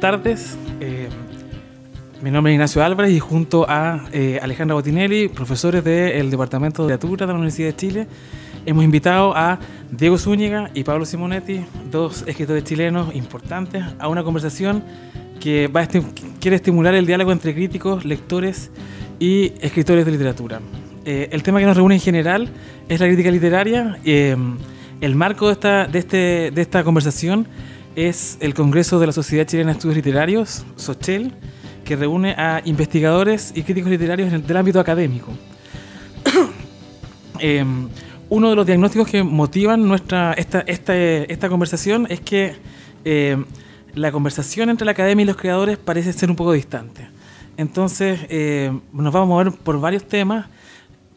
buenas tardes. Eh, mi nombre es Ignacio Álvarez y junto a eh, Alejandra Botinelli, profesores del Departamento de Literatura de la Universidad de Chile, hemos invitado a Diego Zúñiga y Pablo Simonetti, dos escritores chilenos importantes, a una conversación que va a quiere estimular el diálogo entre críticos, lectores y escritores de literatura. Eh, el tema que nos reúne en general es la crítica literaria. el marco de esta, de este, de esta conversación es el Congreso de la Sociedad Chilena de Estudios Literarios, SOCHEL, que reúne a investigadores y críticos literarios del ámbito académico. Em, uno de los diagnósticos que motivan esta, conversación es que em, la conversación entre la academia y los creadores parece ser un poco distante. Entonces, em, nos vamos a mover por varios temas,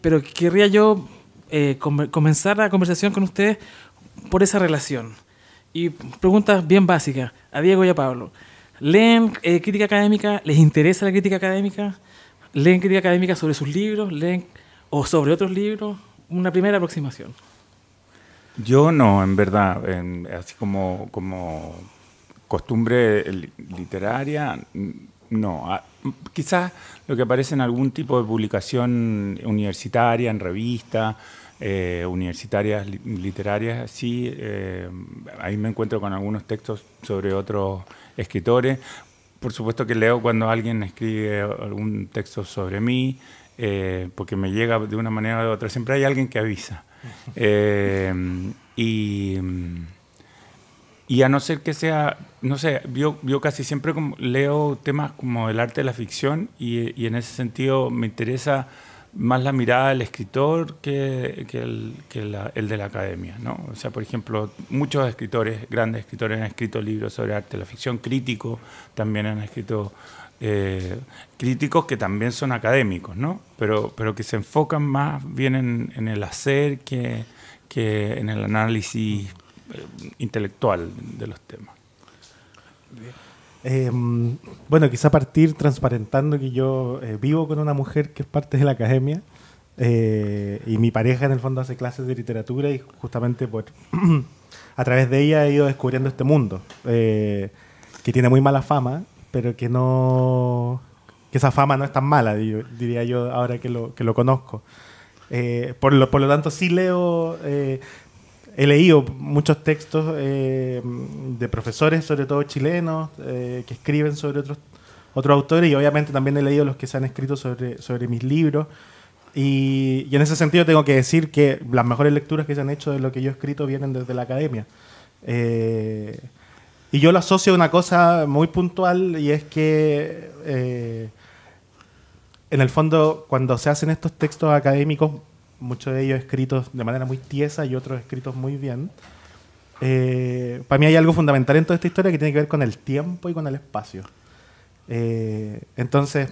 pero querría yo eh, comenzar la conversación con ustedes por esa relación. Y preguntas bien básicas a Diego y a Pablo. ¿Leen eh, crítica académica? ¿Les interesa la crítica académica? ¿Leen crítica académica sobre sus libros? ¿Leen o sobre otros libros? Una primera aproximación. Yo no, en verdad. así como, como costumbre literaria, no. Ah, quizás lo que aparece en algún tipo de publicación universitaria, en revista, eh, universitarias, literarias, sí, eh, ahí me encuentro con algunos textos sobre otros escritores. Por supuesto que leo cuando alguien escribe algún texto sobre mí, eh, porque me llega de una manera u otra. Siempre hay alguien que avisa. y, a no ser que sea, no sé, yo, casi siempre como leo temas como el arte de la ficción y en ese sentido me interesa más la mirada del escritor que, el, de la academia. ¿no? O sea, por ejemplo, muchos escritores, grandes escritores, han escrito libros sobre arte, la ficción crítico, también han escrito eh, críticos que también son académicos, ¿no? pero, pero que se enfocan más bien en, el hacer que, en el análisis eh, intelectual de los temas. Em, bueno, quizá partir transparentando que yo eh, vivo con una mujer que es parte de la academia eh, y mi pareja en el fondo hace clases de literatura y justamente por a través de ella he ido descubriendo este mundo eh, que tiene muy mala fama, pero que no que esa fama no es tan mala, diría yo ahora que lo, que lo conozco. por, lo, por lo tanto, sí leo, he leído muchos textos eh, de profesores, sobre todo chilenos, eh, que escriben sobre otros, otros autores y obviamente también he leído los que se han escrito sobre, mis libros. Y, en ese sentido tengo que decir que las mejores lecturas que se han hecho de lo que yo he escrito vienen desde la academia. Eh, y yo lo asocio a una cosa muy puntual y es que en el fondo cuando se hacen estos textos académicos muchos de ellos escritos de manera muy tiesa y otros escritos muy bien. Eh, para mí hay algo fundamental en toda esta historia que tiene que ver con el tiempo y con el espacio. Eh, entonces,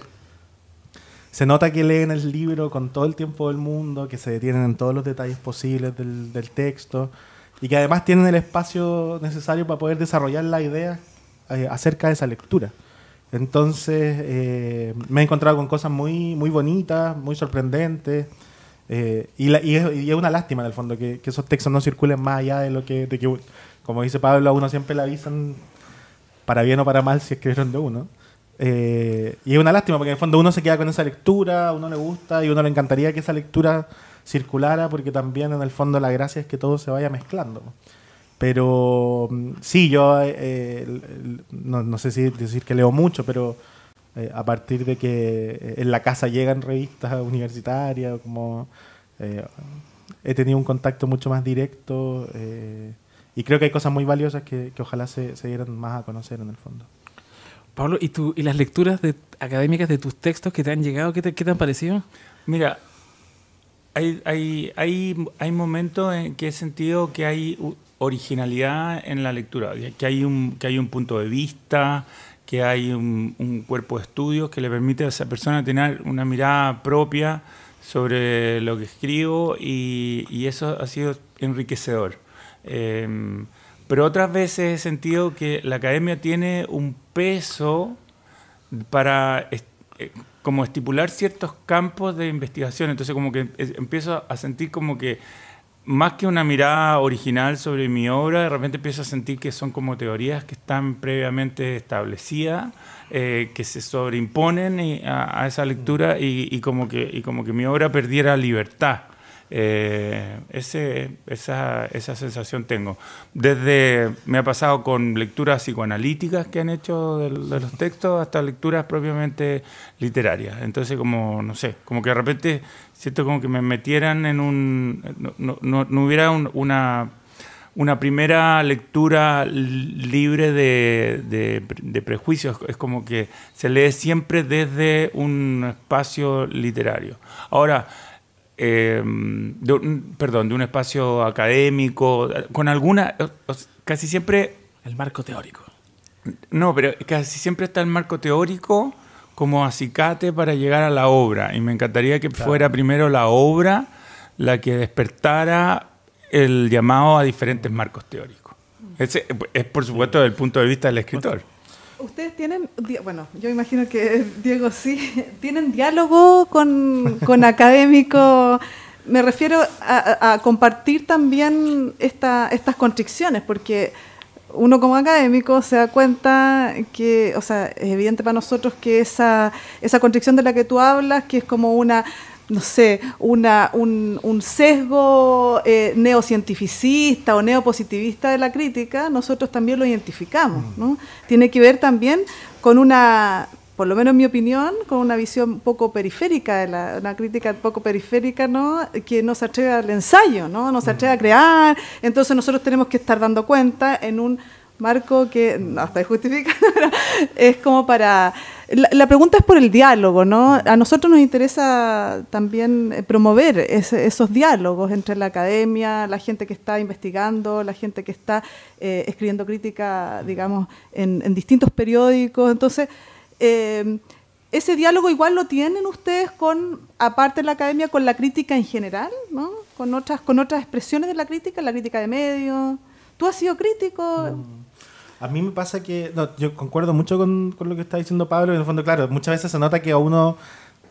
se nota que leen el libro con todo el tiempo del mundo, que se detienen en todos los detalles posibles del, texto y que además tienen el espacio necesario para poder desarrollar la idea eh, acerca de esa lectura. Entonces, me he encontrado con cosas muy, muy bonitas, muy sorprendentes. Eh, y, es, una lástima, en el fondo, que, esos textos no circulen más allá de lo que, como dice Pablo, a uno siempre le avisan para bien o para mal si escribieron de uno. Eh, y es una lástima, porque en el fondo uno se queda con esa lectura, a uno le gusta y a uno le encantaría que esa lectura circulara, porque también en el fondo la gracia es que todo se vaya mezclando. Pero mm, sí, yo eh, no, sé si decir que leo mucho, pero eh, a partir de que eh, en la casa llegan revistas universitarias, como eh, he tenido un contacto mucho más directo y creo que hay cosas muy valiosas que, ojalá se, dieran más a conocer en el fondo. Pablo, ¿y, tú, y las lecturas académicas de tus textos que te han llegado, qué te, qué han parecido? Mira, hay, momentos en que he sentido que hay originalidad en la lectura, que hay un, que hay un punto de vista, que hay un, cuerpo de estudios que le permite a esa persona tener una mirada propia sobre lo que escribo y, eso ha sido enriquecedor. Em, pero otras veces he sentido que la academia tiene un peso para eh, como estipular ciertos campos de investigación, entonces como que empiezo a sentir como que más que una mirada original sobre mi obra, de repente empiezo a sentir que son como teorías que están previamente establecidas, eh, que se sobreimponen eh, a, esa lectura y como que mi obra perdiera libertad. Eh, ese, esa, esa, sensación tengo. Desde me ha pasado con lecturas psicoanalíticas que han hecho de, los textos hasta lecturas propiamente literarias. Entonces, como, no sé, como que de repente siento como que me metieran en un... No, no, hubiera una, una primera lectura libre de prejuicios. Es como que se lee siempre desde un espacio literario. Ahora, Em, perdón, de un espacio académico, con alguna, casi siempre... El marco teórico. No, pero casi siempre está el marco teórico como acicate para llegar a la obra. Y me encantaría que fuera primero la obra la que despertara el llamado a diferentes marcos teóricos. Ese es, por supuesto, del punto de vista del escritor ustedes tienen, bueno, yo imagino que Diego sí, tienen diálogo con, con académicos. Me refiero a, compartir también esta, estas constricciones, porque uno como académico se da cuenta que, o sea, es evidente para nosotros que esa, esa constricción de la que tú hablas, que es como una no sé, un, un sesgo eh, neocientificista o neopositivista de la crítica, nosotros también lo identificamos. ¿no? Mm. Tiene que ver también con una, por lo menos en mi opinión, con una visión poco periférica, de la, una crítica poco periférica, ¿no? que no se atreve al ensayo, ¿no? no se mm. atreve a crear. Entonces nosotros tenemos que estar dando cuenta en un Marco, que no justificando, es como para... La, pregunta es por el diálogo, ¿no? A nosotros nos interesa también eh, promover esos diálogos entre la academia, la gente que está investigando, la gente que está eh, escribiendo crítica, digamos, en, distintos periódicos. Entonces, eh, ese diálogo igual lo tienen ustedes con, aparte de la academia, con la crítica en general, ¿no? Con otras, con otras expresiones de la crítica, la crítica de medios. ¿Tú has sido crítico? A mí me pasa que, no, yo concuerdo mucho con, con lo que está diciendo Pablo, en el fondo, claro, muchas veces se nota que a uno,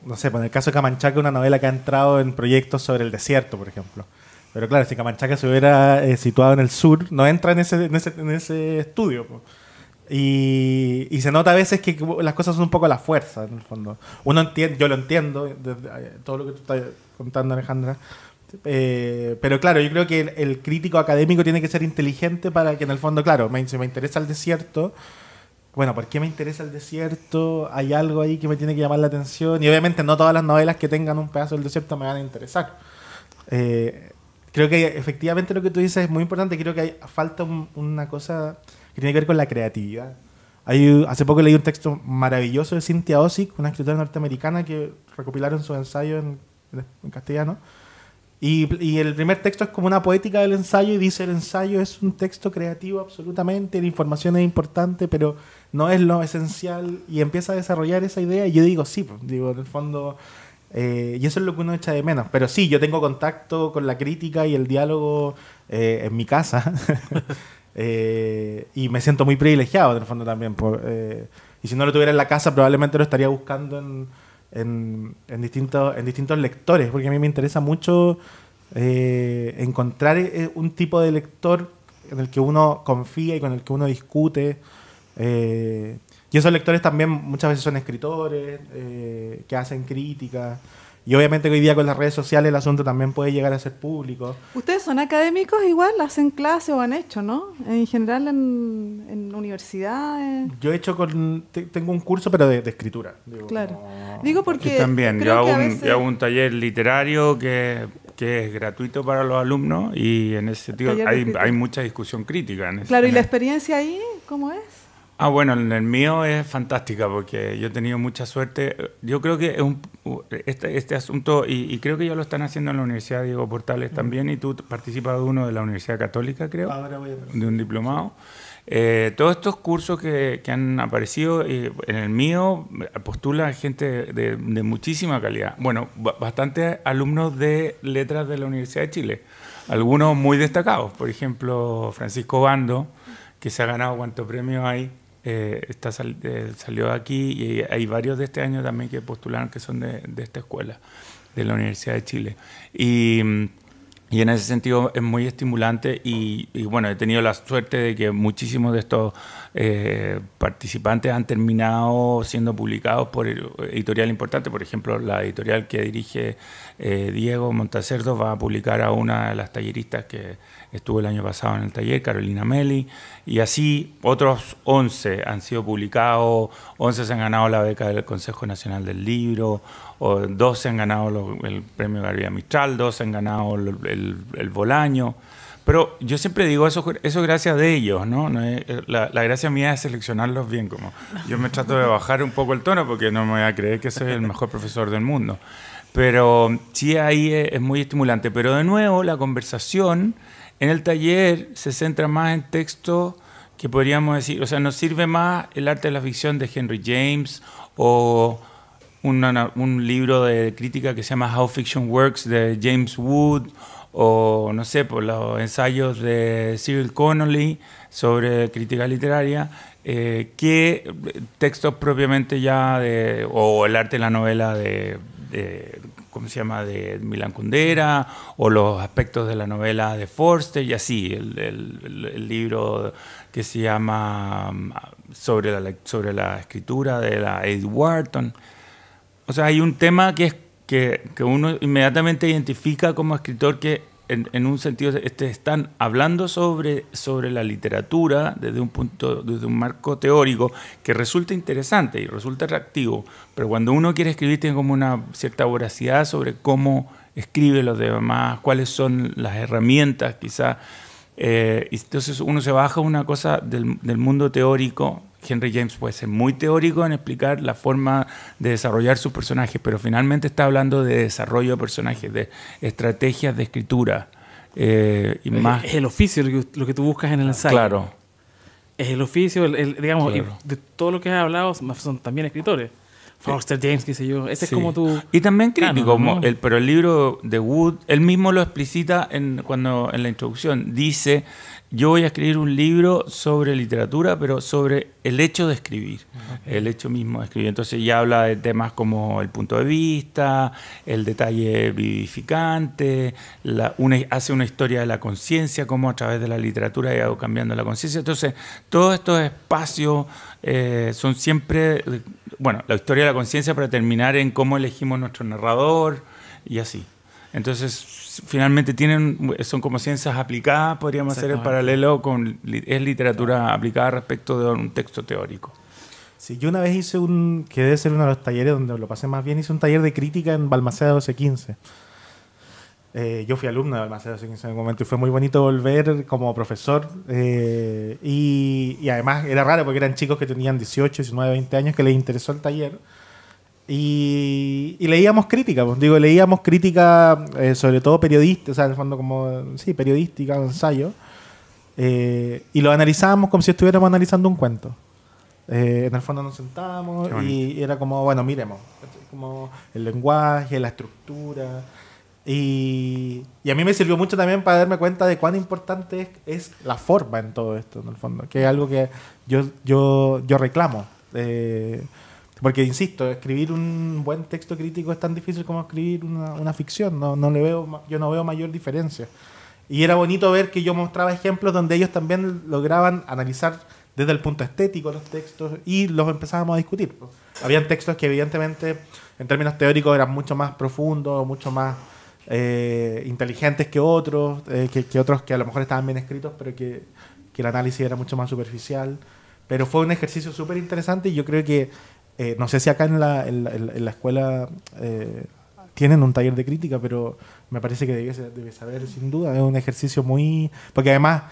no sé, pues en el caso de Camanchaca, una novela que ha entrado en proyectos sobre el desierto, por ejemplo. Pero claro, si Camanchaca se hubiera eh, situado en el sur, no entra en ese, en ese, en ese estudio. Y, y, se nota a veces que las cosas son un poco a la fuerza, en el fondo. Uno entiende, yo lo entiendo, eh, todo lo que tú estás contando, Alejandra, eh, pero claro, yo creo que el, crítico académico tiene que ser inteligente para que en el fondo, claro, me, si me interesa el desierto, bueno, ¿por qué me interesa el desierto? Hay algo ahí que me tiene que llamar la atención. Y obviamente no todas las novelas que tengan un pedazo del desierto me van a interesar. Eh, creo que efectivamente lo que tú dices es muy importante. Creo que falta una cosa que tiene que ver con la creatividad. hace poco leí un texto maravilloso de Cynthia Osic, una escritora norteamericana que recopilaron su ensayo en castellano y, el primer texto es como una poética del ensayo y dice el ensayo es un texto creativo absolutamente, la información es importante, pero no es lo esencial y empieza a desarrollar esa idea y yo digo, sí, pues, digo, en el fondo, eh, y eso es lo que uno echa de menos, pero sí, yo tengo contacto con la crítica y el diálogo eh, en mi casa eh, y me siento muy privilegiado en el fondo también, por, pues, y si no lo tuviera en la casa probablemente lo estaría buscando en en, distintos, en distintos lectores, porque a mí me interesa mucho eh, encontrar eh, un tipo de lector en el que uno confía y con el que uno discute. Eh, y esos lectores también muchas veces son escritores, que hacen críticas. Y obviamente hoy día con las redes sociales el asunto también puede llegar a ser público. Ustedes son académicos igual, hacen clase o han hecho, ¿no? En general en, en universidades. Yo he hecho con, tengo un curso pero de, escritura. Digo, claro. Digo porque... Yo también, yo hago, un, taller literario que, es gratuito para los alumnos y en ese sentido hay, mucha discusión crítica. En claro, ¿y la experiencia ahí cómo es? Ah, bueno, en el mío es fantástica porque yo he tenido mucha suerte. Yo creo que es este, este, asunto, y, creo que ya lo están haciendo en la Universidad Diego Portales también, y tú participas de uno de la Universidad Católica, creo, de un diplomado. Eh, todos estos cursos que, han aparecido, en el mío postula gente de, de muchísima calidad. Bueno, bastantes alumnos de letras de la Universidad de Chile, algunos muy destacados, por ejemplo, Francisco Bando, que se ha ganado cuántos premios hay eh, está eh, salió aquí y hay varios de este año también que postularon que son de, esta escuela, de la Universidad de Chile. Y, en ese sentido es muy estimulante y, bueno, he tenido la suerte de que muchísimos de estos eh, participantes han terminado siendo publicados por editorial importante. Por ejemplo, la editorial que dirige Diego Montacerdo va a publicar a una de las talleristas que estuvo el año pasado en el taller, Carolina Meli, y así otros 11 han sido publicados, 11 se han ganado la beca del Consejo Nacional del Libro, o 12 han ganado el premio García Mistral, 12 han ganado el, el, Bolaño. Pero yo siempre digo, eso eso gracias de ellos, ¿no? Eh, la, la, gracia mía es seleccionarlos bien, como yo me trato de bajar un poco el tono porque no me voy a creer que soy el mejor profesor del mundo. Pero sí ahí es muy estimulante. Pero de nuevo, la conversación en el taller se centra más en texto que podríamos decir, o sea, nos sirve más el arte de la ficción de Henry James o un libro de crítica que se llama How Fiction Works de James Wood o no sé, por los ensayos de Cyril Connolly sobre crítica literaria, eh, que textos propiamente ya de, o el arte de la novela de ¿cómo se llama?, de Milan Kundera, o los aspectos de la novela de Forster, y así, el, libro que se llama mm, sobre la, sobre la escritura de la Edith Wharton. O sea, hay un tema que, es, que uno inmediatamente identifica como escritor que en, un sentido, este, están hablando sobre, sobre la literatura desde un punto, desde un marco teórico que resulta interesante y resulta atractivo, pero cuando uno quiere escribir tiene como una cierta voracidad sobre cómo escribe los demás, cuáles son las herramientas quizá eh, entonces uno se baja una cosa del, del mundo teórico Henry James puede ser muy teórico en explicar la forma de desarrollar sus personajes, pero finalmente está hablando de desarrollo de personajes, de estrategias de escritura. Eh, y más... el oficio lo que, tú buscas en el ensayo. Claro. Es el oficio, el, digamos, de todo lo que has hablado son también escritores. Foster eh, James, qué sé yo. Ese es como tu. Y también crítico, pero el libro de Wood, él mismo lo explicita en, cuando, en la introducción. Dice yo voy a escribir un libro sobre literatura, pero sobre el hecho de escribir, el hecho mismo de escribir. Entonces ya habla de temas como el punto de vista, el detalle vivificante, la, una, hace una historia de la conciencia, como a través de la literatura ha ido cambiando la conciencia. Entonces, todos estos espacios eh, son siempre, bueno, la historia de la conciencia para terminar en cómo elegimos nuestro narrador y así. Entonces, finalmente tienen, son como ciencias aplicadas, podríamos hacer el paralelo con, es literatura aplicada respecto de un texto teórico. Sí, yo una vez hice un, que debe ser uno de los talleres donde lo pasé más bien, hice un taller de crítica en Balmaceda 1215. Eh, yo fui alumno de Balmaceda 1215 en un momento y fue muy bonito volver como profesor. Eh, y, y, además era raro porque eran chicos que tenían 18, 19, 20 años que les interesó el taller y, leíamos crítica, pues. digo, leíamos crítica eh, sobre todo periodística, o sea, en el fondo como, sí, periodística, ensayo, eh, y lo analizábamos como si estuviéramos analizando un cuento. Eh, en el fondo nos sentábamos y, era como, bueno, miremos, como el lenguaje, la estructura, y, a mí me sirvió mucho también para darme cuenta de cuán importante es, la forma en todo esto, en el fondo, que es algo que yo, yo, reclamo. Porque, insisto, escribir un buen texto crítico es tan difícil como escribir una, ficción. No, no le veo, yo no veo mayor diferencia. Y era bonito ver que yo mostraba ejemplos donde ellos también lograban analizar desde el punto estético los textos y los empezábamos a discutir. Habían textos que evidentemente en términos teóricos eran mucho más profundos, mucho más eh, inteligentes que otros, eh, que, que, otros que a lo mejor estaban bien escritos, pero que, que el análisis era mucho más superficial. Pero fue un ejercicio súper interesante y yo creo que eh, no sé si acá en la, escuela eh, tienen un taller de crítica, pero me parece que debe saber sin duda. Es un ejercicio muy... Porque además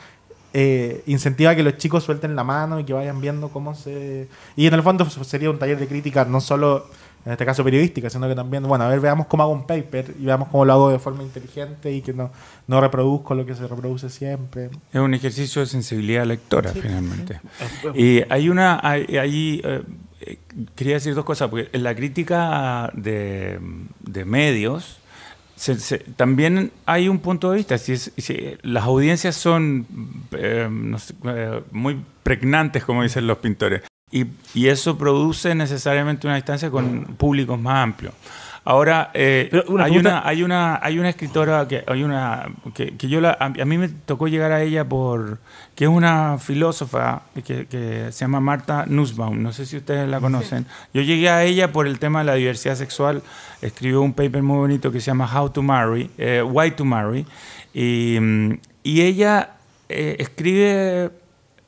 eh, incentiva que los chicos suelten la mano y que vayan viendo cómo se... Y en el fondo sería un taller de crítica, no solo en este caso periodística, sino que también, bueno, a ver, veamos cómo hago un paper y veamos cómo lo hago de forma inteligente y que no, no reproduzco lo que se reproduce siempre. Es un ejercicio de sensibilidad lectora, finalmente. Y hay una, hay, quería decir dos cosas, porque en la crítica de, medios también hay un punto de vista. Si, las audiencias son eh, eh, muy pregnantes, como dicen los pintores, y, eso produce necesariamente una distancia con públicos más amplios. Ahora, eh, hay, una, hay, una, hay una escritora que, hay una, que, yo la, a mí me tocó llegar a ella por. que es una filósofa que, se llama Marta Nussbaum. No sé si ustedes la conocen. Yo llegué a ella por el tema de la diversidad sexual. Escribió un paper muy bonito que se llama How to Marry, eh, Why to Marry. Y, mm, ella eh, escribe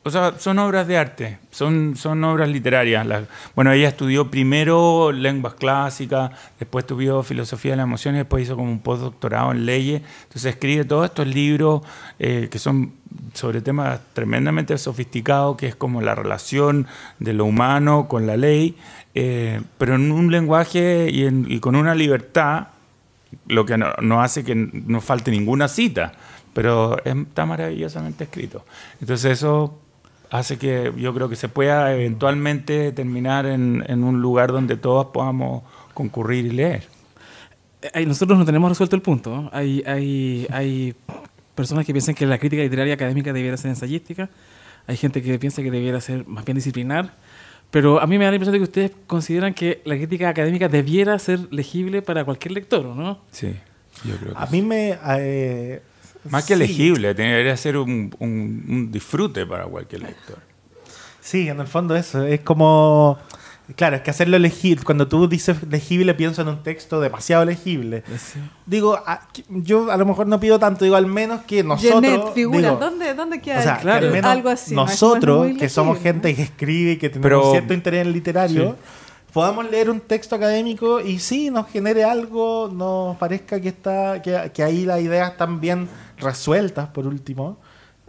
o sea, son obras de arte, son, son obras literarias. bueno, ella estudió primero lenguas clásicas, después estudió filosofía de las emociones, después hizo como un postdoctorado en leyes. Entonces escribe todos estos libros eh, que son sobre temas tremendamente sofisticados, que es como la relación de lo humano con la ley, eh, pero en un lenguaje y, con una libertad, lo que no, no hace que no falte ninguna cita. Pero está maravillosamente escrito. Entonces eso hace que yo creo que se pueda eventualmente terminar en, en un lugar donde todos podamos concurrir y leer. Eh, eh, nosotros no tenemos resuelto el punto. Hay, hay, hay personas que piensan que la crítica literaria académica debiera ser ensayística, hay gente que piensa que debiera ser más bien disciplinar, pero a mí me da la impresión de que ustedes consideran que la crítica académica debiera ser legible para cualquier lector, ¿no? Sí, yo creo que A mí me... Eh, más que legible debería ser un, disfrute para cualquier lector. Sí, en el fondo eso. Es como. Claro, es que hacerlo legible. Cuando tú dices legible, pienso en un texto demasiado legible. Digo, ah, yo a lo mejor no pido tanto, digo, al menos que nosotros. digo, ¿dónde, ¿dónde queda? Nosotros, que somos gente que escribe, y que tenemos cierto interés en literario. podamos leer un texto académico y sí nos genere algo, nos parezca que está que, que ahí las ideas están bien resueltas, por último.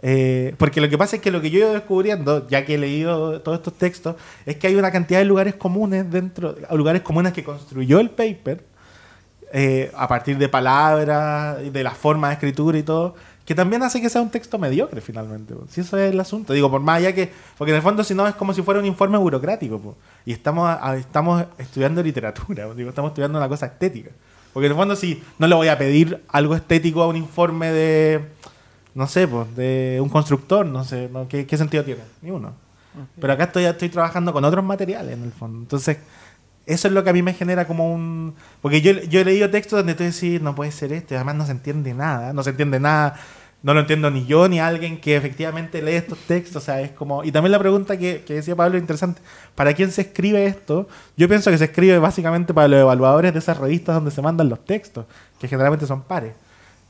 Eh, porque lo que pasa es que lo que yo he ido descubriendo, ya que he leído todos estos textos, es que hay una cantidad de lugares comunes dentro, lugares comunes que construyó el paper, eh, a partir de palabras, de la forma de escritura y todo, que también hace que sea un texto mediocre finalmente. Si eso es el asunto. Digo, por más allá que. Porque en el fondo, si no, es como si fuera un informe burocrático. Y estamos, estamos estudiando literatura, Digo, estamos estudiando una cosa estética. Porque en el fondo si no le voy a pedir algo estético a un informe de, no sé, pues, de un constructor, no sé, ¿Qué, sentido tiene? Ni uno. Pero acá estoy, trabajando con otros materiales en el fondo. Entonces, eso es lo que a mí me genera como un... Porque yo, he leído textos donde tú decís, no puede ser esto, además no se entiende nada, no se entiende nada, no lo entiendo ni yo ni alguien que efectivamente lee estos textos, o sea, es como... Y también la pregunta que, que decía Pablo, interesante, ¿Para quién se escribe esto? Yo pienso que se escribe básicamente para los evaluadores de esas revistas donde se mandan los textos, que generalmente son pares.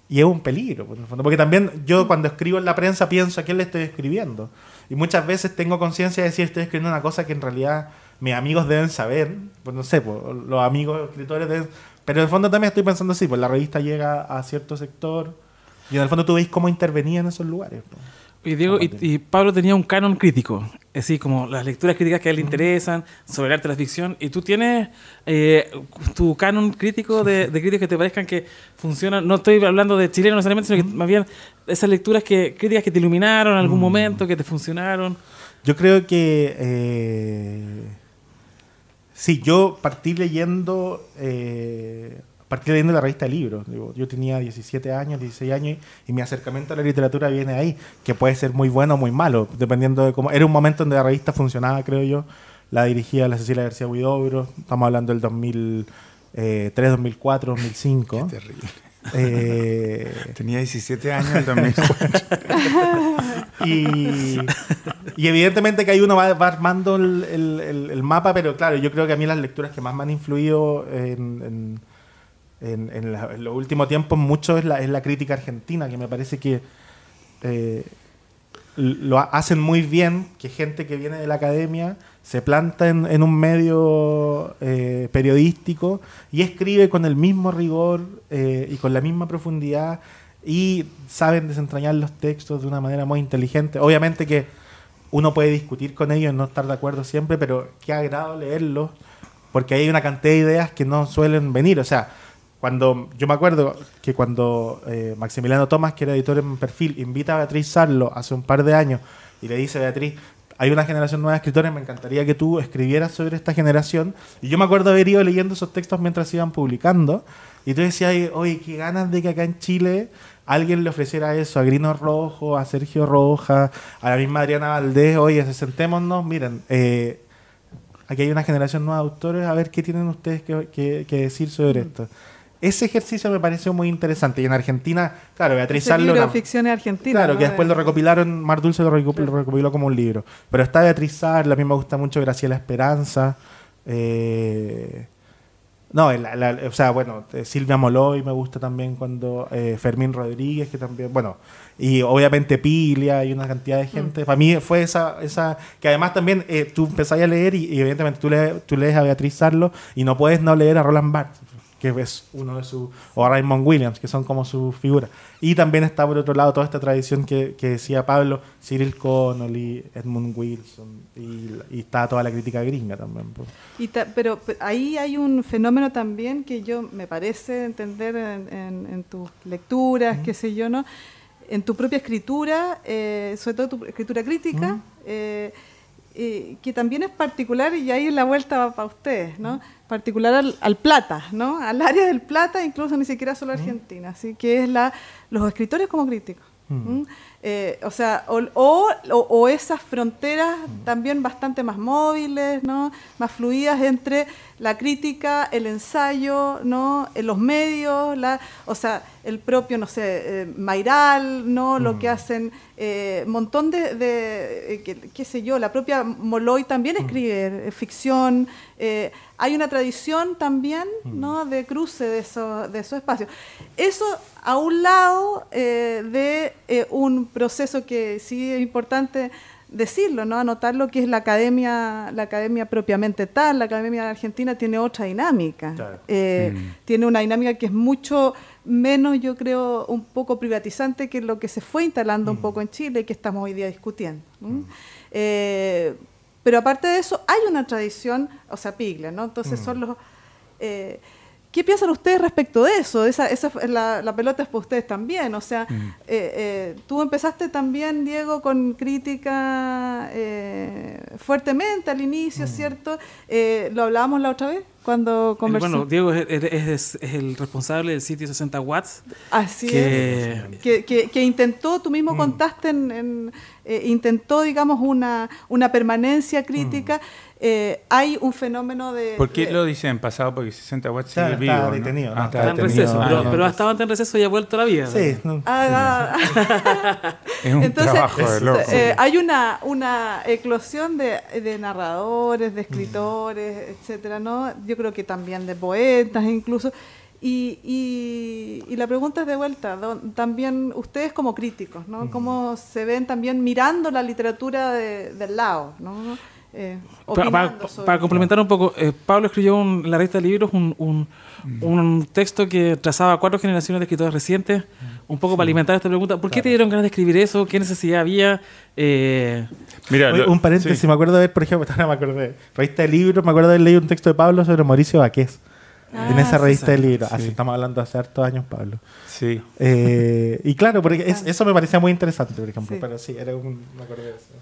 Y es un peligro, fondo. Porque también yo cuando escribo en la prensa pienso a quién le estoy escribiendo. Y muchas veces tengo conciencia de decir estoy escribiendo una cosa que en realidad mis amigos deben saber. Pues no sé, pues, los amigos escritores deben... Pero en el fondo también estoy pensando así, pues la revista llega a cierto sector. Y en el fondo tú veis cómo intervenía en esos lugares. Pues. Y, y, Pablo tenía un canon crítico es decir, como las lecturas críticas que a él le interesan, sobre el arte de la ficción, y tú tienes eh, tu canon crítico de, de, críticos que te parezcan que funcionan, no estoy hablando de chileno necesariamente, sino que más bien esas lecturas que, críticas que te iluminaron en algún mm. momento, que te funcionaron. Yo creo que... Eh, sí, yo partí leyendo... Eh, partí leyendo la revista de libros. yo tenía 17 años, 16 años y, mi acercamiento a la literatura viene ahí, que puede ser muy bueno o muy malo, dependiendo de cómo. Era un momento donde la revista funcionaba, creo yo. La dirigía la Cecilia García Huidobro. Estamos hablando del 2003, 2004, 2005. terrible. Eh, tenía 17 años en 2004. y, evidentemente que ahí uno va, armando el, mapa, pero claro, yo creo que a mí las lecturas que más me han influido en en, en, los últimos tiempos mucho es la, crítica argentina, que me parece que eh, lo hacen muy bien, que gente que viene de la academia se planta en, un medio eh, periodístico y escribe con el mismo rigor eh, y con la misma profundidad y saben desentrañar los textos de una manera muy inteligente. Obviamente que uno puede discutir con ellos, no estar de acuerdo siempre, pero qué agrado leerlos, porque hay una cantidad de ideas que no suelen venir. O sea, cuando, yo me acuerdo que cuando eh, Maximiliano Tomás, que era editor en Perfil, invita a Beatriz Sarlo hace un par de años y le dice, Beatriz, hay una generación nueva de escritores, me encantaría que tú escribieras sobre esta generación. Y yo me acuerdo haber ido leyendo esos textos mientras se iban publicando. Y tú decías, oye, qué ganas de que acá en Chile alguien le ofreciera eso a Grino Rojo, a Sergio Roja, a la misma Adriana Valdés, oye, sentémonos, miren, eh, aquí hay una generación nueva de autores, a ver qué tienen ustedes que decir sobre esto. Ese ejercicio me pareció muy interesante. Y en Argentina, claro, Beatriz Ese Sarlo. Libro de argentina. Claro, que después lo eh, recopilaron, Mar Dulce lo recopiló, como un libro. Pero está Beatriz Sarlo, a mí me gusta mucho eh, La Esperanza. no, o sea, bueno, eh, Silvia Moloy me gusta también cuando Fermín Rodríguez, que también, bueno, y obviamente Pilia y una cantidad de mm. gente. Para mí fue esa, esa, que además también tú empezás a leer y, evidentemente tú, tú lees a Beatriz Sarlo y no puedes no leer a Roland Barthes que es uno de sus, o Raymond Williams, que son como sus figuras. Y también está por otro lado toda esta tradición que, que decía Pablo, Cyril Connolly, Edmund Wilson, y, está toda la crítica gringa también. Pues. pero, ahí hay un fenómeno también que yo me parece entender en, tus lecturas, qué sé yo, ¿no? En tu propia escritura, eh, sobre todo tu escritura crítica que también es particular, y ahí la vuelta va para ustedes, ¿no? Particular al, Plata, ¿no? Al área del Plata, incluso ni siquiera solo mm. Argentina, así que es la, los escritores como críticos. Mm. Eh, o sea, o, esas fronteras mm. también bastante más móviles, ¿no? más fluidas entre la crítica, el ensayo, ¿no? Eh, los medios, la, o sea, el propio, no sé, eh, Mairal, ¿no? Lo mm. que hacen, eh, montón de, eh, qué, sé yo, la propia Moloy también mm. escribe eh, ficción. hay una tradición también, mm. ¿no? De cruce de, eso, de esos espacios. Eso a un lado de un proceso que sí es importante decirlo, ¿no? Anotar lo que es la academia, la academia propiamente tal, la academia argentina tiene otra dinámica. Tiene una dinámica que es mucho menos, yo creo, un poco privatizante que lo que se fue instalando un mm. poco en Chile y que estamos hoy día discutiendo. Mm. Eh, pero aparte de eso, hay una tradición, o sea, pigle, ¿no? Entonces mm. son los... Eh, ¿Qué piensan ustedes respecto de eso? Esa, esa la, pelota es para ustedes también. O sea, eh, tú empezaste también, Diego, con crítica fuertemente al inicio, ¿cierto? ¿Lo hablábamos la otra vez? cuando eh, Bueno, Diego es, el responsable del sitio 60 Watts. Así que... es. Que, intentó, tú mismo mm. contaste en, eh, intentó, digamos, una, una permanencia mm. crítica, eh, hay un fenómeno de... ¿Por qué lo dicen pasado? Porque 60 watts sigue vivo, está detenido. pero, ha estado antes en receso y ha vuelto a la vida. Sí. No. Ah, es un Entonces, trabajo de este, eh, hay una, una eclosión de, narradores, de mm. escritores, etcétera, ¿no? Yo creo que también de poetas incluso, y, la pregunta es de vuelta, también ustedes como críticos, ¿no? ¿Cómo se ven también mirando la literatura del lado? Eh, para, complementar un poco, eh, Pablo escribió en la revista de libros mm. un, texto que trazaba cuatro generaciones de escritores recientes, mm. un poco para alimentar esta pregunta. ¿Por qué te dieron ganas de escribir eso? ¿Qué necesidad había? Eh... Mira, un paréntesis, me acuerdo de ver, por ejemplo, revista de libros, me acuerdo de leer un texto de Pablo sobre Mauricio Baqués Ah, en esa revista de libros. Así ah, estamos hablando hace hartos años, Pablo. Sí. Eh, y claro, porque ah. eso me parecía muy interesante, por ejemplo. Sí. Pero sí, era un,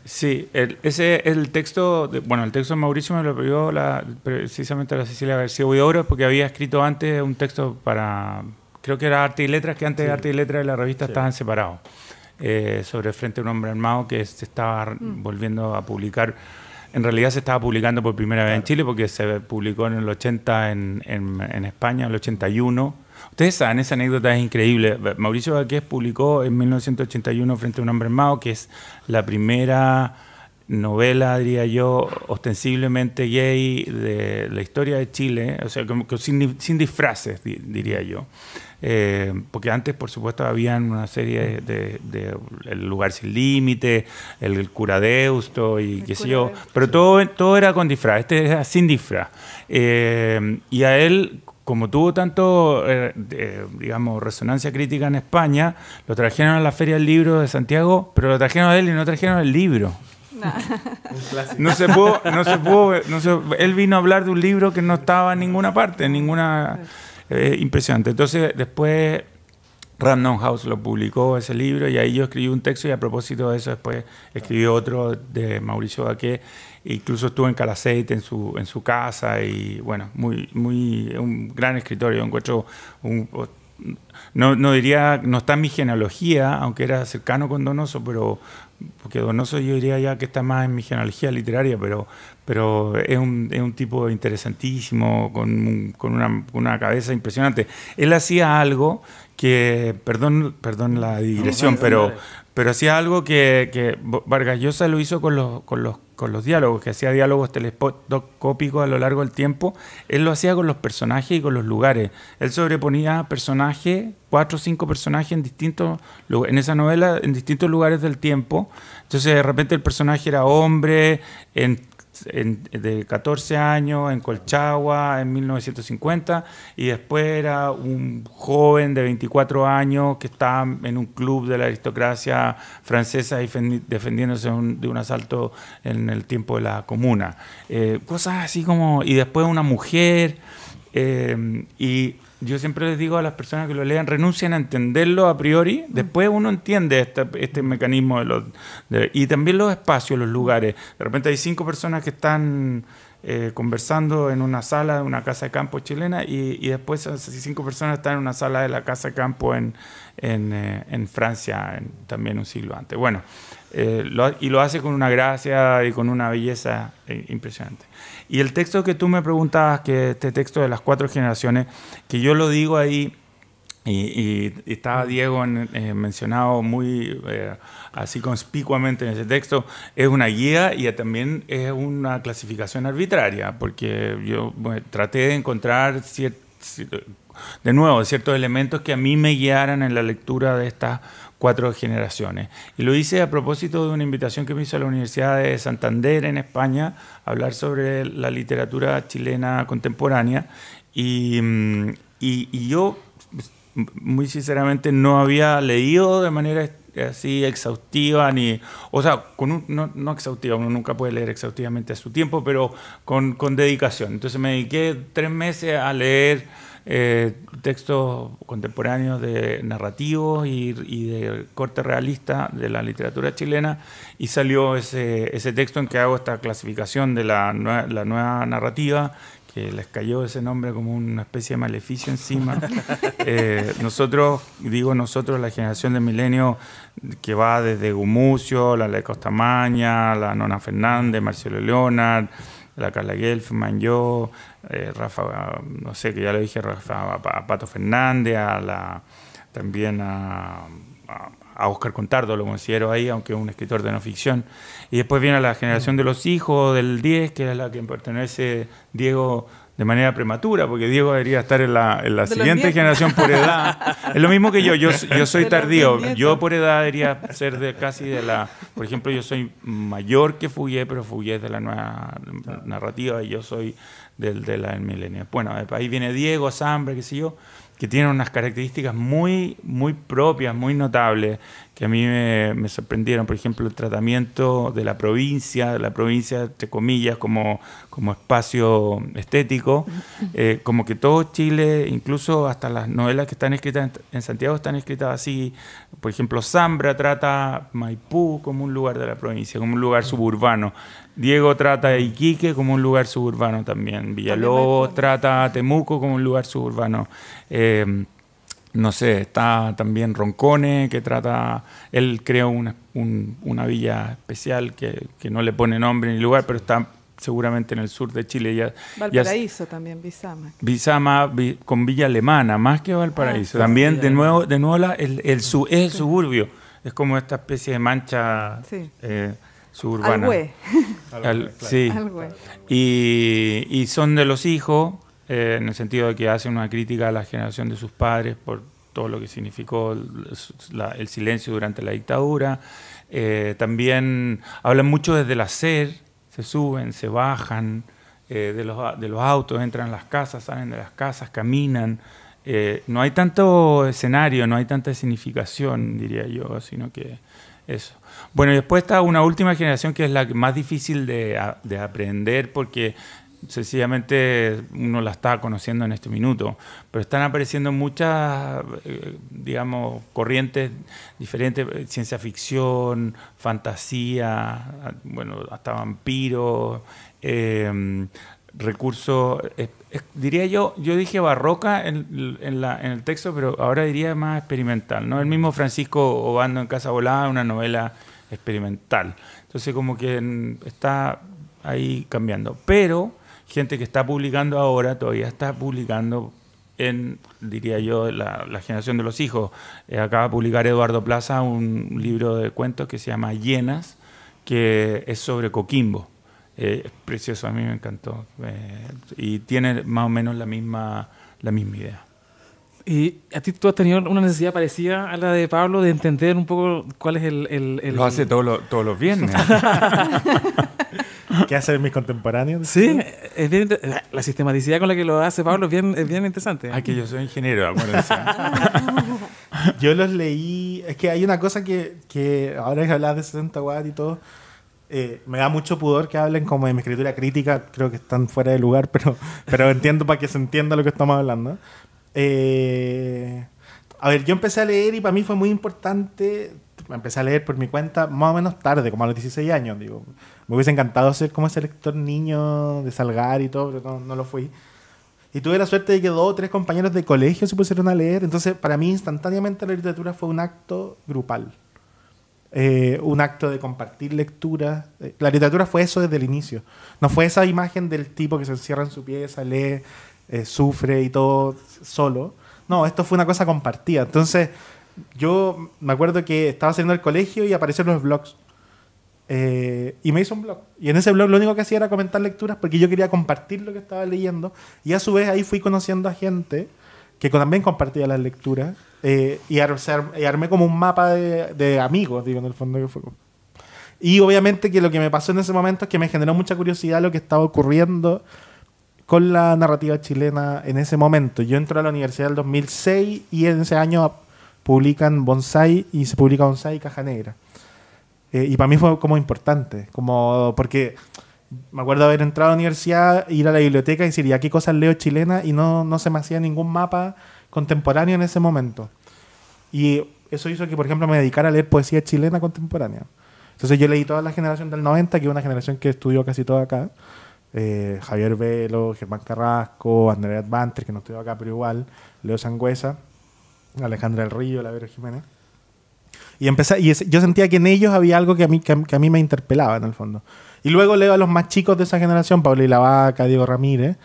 Sí, el, el texto, bueno, el texto de Mauricio me lo pidió la, precisamente la Cecilia García Huidobro, porque había escrito antes un texto para, creo que era Arte y Letras, que antes de Arte y Letras de la revista estaban separados, eh, sobre Frente a un Hombre Armado, que se estaba mm. volviendo a publicar en realidad se estaba publicando por primera vez en Chile porque se publicó en el 80 en, España, en el 81. Ustedes saben, esa anécdota es increíble. Mauricio Vaquez publicó en 1981 Frente a un hombre armado, que es la primera novela, diría yo, ostensiblemente gay de la historia de Chile, o sea, sin, sin disfraces, diría yo. Eh, porque antes, por supuesto, habían una serie de, El Lugar Sin Límite, El, Curadeusto y qué sé yo, pero todo, todo era con disfraz, este era sin disfraz. Eh, y a él, como tuvo tanto, eh, digamos, resonancia crítica en España, lo trajeron a la Feria del Libro de Santiago, pero lo trajeron a él y no trajeron el libro. no se pudo, no se pudo, él vino a hablar de un libro que no estaba en ninguna parte, en ninguna eh, impresionante. Entonces, después Random House lo publicó ese libro y ahí yo escribí un texto y a propósito de eso después escribí otro de Mauricio Baquet. Incluso estuve en Calaceite en su, en su casa y bueno, muy, muy, un gran escritor. encuentro un... No, no diría, no está en mi genealogía, aunque era cercano con Donoso, pero porque Donoso yo diría ya que está más en mi genealogía literaria, pero, pero es un, es un tipo interesantísimo, con, con una, cabeza impresionante. Él hacía algo que, perdón, perdón la digresión, pero, pero hacía algo que, que, Vargas Llosa lo hizo con los, con los, con los diálogos, que hacía diálogos telescópicos a lo largo del tiempo. Él lo hacía con los personajes y con los lugares. Él sobreponía personajes, cuatro o cinco personajes en distintos en esa novela, en distintos lugares del tiempo. Entonces, de repente el personaje era hombre, en de 14 años en Colchagua en 1950 y después era un joven de 24 años que estaba en un club de la aristocracia francesa defendiéndose de un asalto en el tiempo de la comuna. Eh, cosas así como, y después una mujer eh, y yo siempre les digo a las personas que lo lean, renuncien a entenderlo a priori, mm. después uno entiende este, este mecanismo de los, y también los espacios, los lugares. De repente hay cinco personas que están eh, conversando en una sala de una casa de campo chilena y, y, después cinco personas están en una sala de la casa de campo en, en, eh, Francia, en, también un siglo antes. Bueno, eh, y lo hace con una gracia y con una belleza impresionante. Y el texto que tú me preguntabas, que este texto de las cuatro generaciones, que yo lo digo ahí, y, estaba Diego eh, mencionado muy eh, así conspicuamente en ese texto, es una guía y también es una clasificación arbitraria, porque yo traté de encontrar de nuevo ciertos elementos que a mí me guiaran en la lectura de esta cuatro generaciones. Y lo hice a propósito de una invitación que me hizo a la Universidad de Santander en España a hablar sobre la literatura chilena contemporánea. Y, mm, y, y yo, muy sinceramente, no había leído de manera así exhaustiva, ni, o sea, con un, no, no, exhaustiva, uno nunca puede leer exhaustivamente a su tiempo, pero con, con dedicación. Entonces me dediqué tres meses a leer eh, textos contemporáneos de narrativos y, de corte realista de la literatura chilena y salió ese, texto en que hago esta clasificación de la, nueva, narrativa que les cayó ese nombre como una especie de maleficio encima. Eh, nosotros, digo nosotros, la generación de milenio que va desde Gumucio, la de Costamaña, la Nona Fernández, Marcelo Leonard, la Carla Gelfman, yo, eh, Rafa, no sé, que ya lo dije, Rafa, a, Pato Fernández, a la, también a, a Oscar Contardo, lo considero ahí, aunque es un escritor de no ficción. Y después viene la generación de los hijos, del 10, que es la que pertenece Diego de manera prematura, porque Diego debería estar en la, siguiente generación por edad. es lo mismo que yo, yo, yo soy tardío, yo por edad debería ser de casi de la, por ejemplo, yo soy mayor que Fouillé, pero Fouillé es de la nueva narrativa, y yo soy del, de la milenio. Bueno, ahí viene Diego, Zambra, qué sé yo, que tiene unas características muy, muy propias, muy notables, que a mí me, sorprendieron. Por ejemplo, el tratamiento de la provincia, de la provincia, entre comillas, como, como espacio estético, eh, como que todo Chile, incluso hasta las novelas que están escritas en, Santiago están escritas así. Por ejemplo, Zambra trata Maipú como un lugar de la provincia, como un lugar suburbano. Diego trata a Iquique como un lugar suburbano también. Villalobos trata a Temuco como un lugar suburbano. Em, no sé, está también Roncone, que trata, él creó una, una villa especial que, no le pone nombre ni lugar, pero está seguramente en el sur de Chile. Ya, Valparaíso también, Bizama. Bizama con Villa Alemana, más que Valparaíso. Ah, también, de nuevo, de nuevo el, es el suburbio, es como esta especie de mancha. Eh, sí. Y, son de los hijos, eh, en el sentido de que hacen una crítica a la generación de sus padres por todo lo que significó el, silencio durante la dictadura. Eh, también hablan mucho desde el hacer, se suben, se bajan eh, de, los, de los autos, entran a las casas, salen de las casas, caminan. no hay tanto escenario, no hay tanta significación, diría yo, sino que eso. Bueno, y después está una última generación que es la más difícil de, aprender porque sencillamente uno la está conociendo en este minuto, pero están apareciendo muchas, eh, digamos, corrientes diferentes, eh, ciencia ficción, fantasía, bueno, hasta vampiros, em, recursos, eh, diría yo, yo dije barroca en, en, el texto, pero ahora diría más experimental, ¿no? El mismo Francisco Obando en Casa Volada, una novela experimental. Entonces como que está ahí cambiando. Pero gente que está publicando ahora todavía está publicando en, diría yo, la, generación de los hijos. Eh, acaba de publicar Eduardo Plaza un libro de cuentos que se llama Llenas, que es sobre Coquimbo. Eh, es precioso, a mí me encantó. Eh, y tiene más o menos la misma, la misma idea. ¿Y a ti tú has tenido una necesidad parecida a la de Pablo de entender un poco cuál es el... Lo hace todo todos los viernes. ¿Qué hacen mis contemporáneos? Sí, la sistematicidad con la que lo hace Pablo es bien, es bien interesante. Ah, que yo soy ingeniero, acuérdense. yo los leí... Es que hay una cosa que, que ahora que hablas de 60 watts y todo... Eh, me da mucho pudor que hablen como de mi escritura crítica, creo que están fuera de lugar, pero, pero entiendo para que se entienda lo que estamos hablando. Eh, a ver, yo empecé a leer y para mí fue muy importante. Empecé a leer por mi cuenta más o menos tarde, como a los 16 años. Digo, me hubiese encantado ser como ese lector niño de Salgar y todo, pero no, lo fui. Y tuve la suerte de que dos o tres compañeros de colegio se pusieron a leer. Entonces, para mí, instantáneamente la literatura fue un acto grupal. Eh, un acto de compartir lectura. Eh, la literatura fue eso desde el inicio. No fue esa imagen del tipo que se encierra en su pieza, lee eh, sufre y todo solo. No, esto fue una cosa compartida. Entonces, yo me acuerdo que estaba saliendo del colegio y aparecieron los blogs. Eh, y me hizo un blog. Y en ese blog lo único que hacía era comentar lecturas porque yo quería compartir lo que estaba leyendo. Y a su vez ahí fui conociendo a gente que también compartía las lecturas. Eh, y, armé como un mapa de, amigos, digo, en el fondo que fue. Y obviamente que lo que me pasó en ese momento es que me generó mucha curiosidad lo que estaba ocurriendo con la narrativa chilena en ese momento. Yo entro a la universidad en el 2006 y en ese año publican Bonsai y se publica Bonsai y Caja Negra. Eh, y para mí fue como importante, como porque me acuerdo haber entrado a la universidad, ir a la biblioteca y decir, ¿y aquí cosas leo chilena? Y no, no se me hacía ningún mapa contemporáneo en ese momento. Y eso hizo que, por ejemplo, me dedicara a leer poesía chilena contemporánea. Entonces yo leí toda la generación del 90, que es una generación que estudió casi toda acá. Eh, Javier Velo, Germán Carrasco, Andrea Advanter, que no estoy acá, pero igual, Leo Sangüesa, Alejandra del Río, la Vera Jiménez. Y, empecé, y yo sentía que en ellos había algo que a, mí, que a, mí me interpelaba en el fondo. Y luego leo a los más chicos de esa generación, Pablo Ilavaca, Diego Ramírez,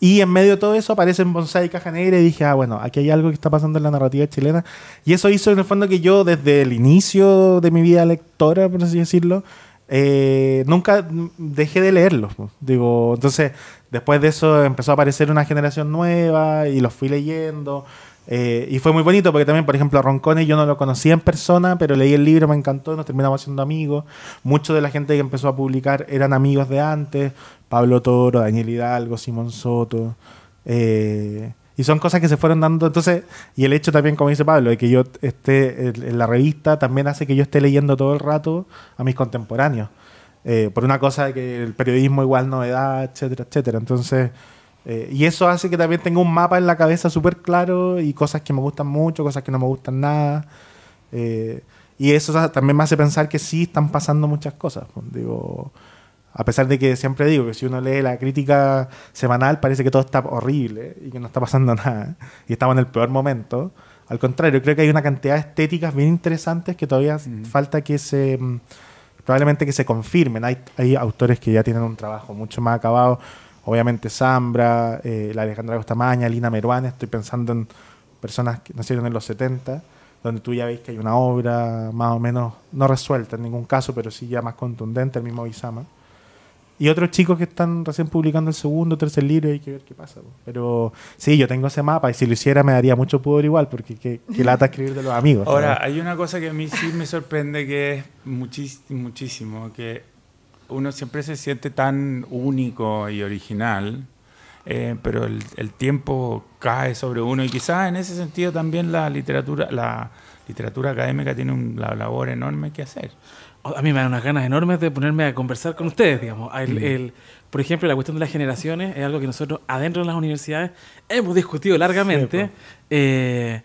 y en medio de todo eso aparecen Bonsai y Caja Negra y dije, ah, bueno, aquí hay algo que está pasando en la narrativa chilena. Y eso hizo en el fondo que yo, desde el inicio de mi vida lectora, por así decirlo, eh, nunca dejé de leerlos. Pues. Digo, entonces, después de eso empezó a aparecer una generación nueva y los fui leyendo. Eh, y fue muy bonito porque también, por ejemplo, a yo no lo conocía en persona, pero leí el libro, me encantó, nos terminamos siendo amigos. Mucho de la gente que empezó a publicar eran amigos de antes, Pablo Toro, Daniel Hidalgo, Simón Soto. Eh, y son cosas que se fueron dando. Entonces, y el hecho también, como dice Pablo, de que yo esté en la revista también hace que yo esté leyendo todo el rato a mis contemporáneos. Eh, por una cosa que el periodismo igual novedad, etcétera, etcétera. Entonces, eh, y eso hace que también tenga un mapa en la cabeza súper claro y cosas que me gustan mucho, cosas que no me gustan nada. Eh, y eso también me hace pensar que sí están pasando muchas cosas. Pues, digo, a pesar de que siempre digo que si uno lee la crítica semanal parece que todo está horrible y que no está pasando nada y estamos en el peor momento. Al contrario, creo que hay una cantidad de estéticas bien interesantes que todavía falta que se mm, probablemente que se confirmen. Hay, hay autores que ya tienen un trabajo mucho más acabado. Obviamente Zambra, eh, la Alejandra Costamaña, Lina Meruane. estoy pensando en personas que nacieron en los 70, donde tú ya ves que hay una obra más o menos no resuelta en ningún caso, pero sí ya más contundente, el mismo Isama. Y otros chicos que están recién publicando el segundo, tercer libro, hay que ver qué pasa. Pero sí, yo tengo ese mapa y si lo hiciera me daría mucho pudor igual, porque qué, lata escribir de los amigos. Ahora, hay una cosa que a mí sí me sorprende que es muchísimo, que uno siempre se siente tan único y original, eh, pero el, el, tiempo cae sobre uno y quizás en ese sentido también la literatura, la literatura académica tiene una labor enorme que hacer a mí me dan unas ganas enormes de ponerme a conversar con ustedes, digamos. Mm. por ejemplo, la cuestión de las generaciones es algo que nosotros adentro de las universidades hemos discutido largamente. Eh,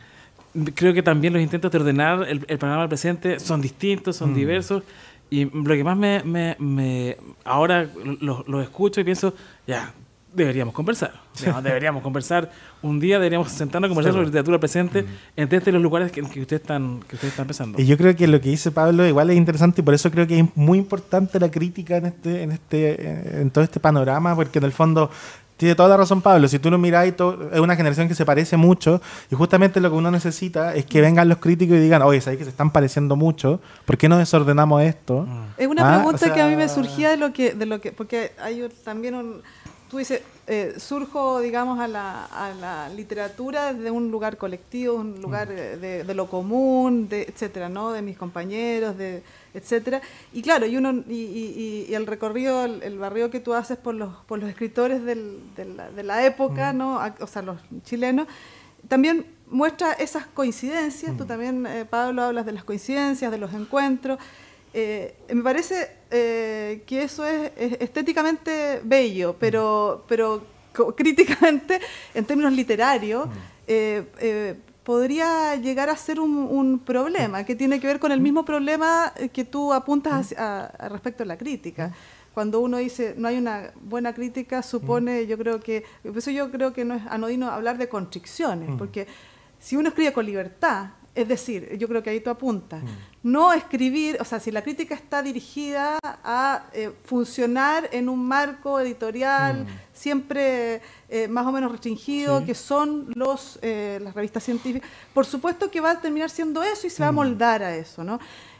creo que también los intentos de ordenar el, panorama presente son distintos, son mm. diversos. Y lo que más me, me, ahora los lo escucho y pienso, ya, deberíamos conversar. deberíamos conversar. Un día deberíamos sentarnos a conversar sobre literatura presente en desde los lugares que, que ustedes están, que están pensando. Y yo creo que lo que dice Pablo igual es interesante y por eso creo que es muy importante la crítica en este, en este, eh, en todo este panorama, porque en el fondo tiene toda la razón Pablo. Si tú lo miráis, es una generación que se parece mucho y justamente lo que uno necesita es que vengan los críticos y digan, oye, sabéis que se están pareciendo mucho, ¿por qué no desordenamos esto? Mm. Es una ah, pregunta que a mí me surgía de lo que, de lo que porque hay también un tú dices, eh, surjo, digamos, a la, literatura desde un lugar colectivo, un lugar eh, de, lo común, de, etcétera, ¿no? De mis compañeros, de, etcétera. Y claro, y, uno, y, el recorrido, el, barrio que tú haces por los, por los escritores de, la, época, ¿no? o sea, los chilenos, también muestra esas coincidencias. Tú también, eh, Pablo, hablas de las coincidencias, de los encuentros. me parece eh, que eso es, estéticamente bello, pero, pero críticamente, en términos literarios, mm. eh, eh, podría llegar a ser un, problema, que tiene que ver con el mm. mismo problema que tú apuntas mm. respecto a la crítica. Cuando uno dice no hay una buena crítica, supone, yo creo que, por eso yo creo que no es anodino hablar de constricciones, porque si uno escribe con libertad, es decir, yo creo que ahí tú apuntas. Mm. No escribir, o sea, si la crítica está dirigida a eh, funcionar en un marco editorial mm. siempre eh, más o menos restringido, que son los, eh, las revistas científicas, por supuesto que va a terminar siendo eso y se va a mm. moldar a eso, ¿no?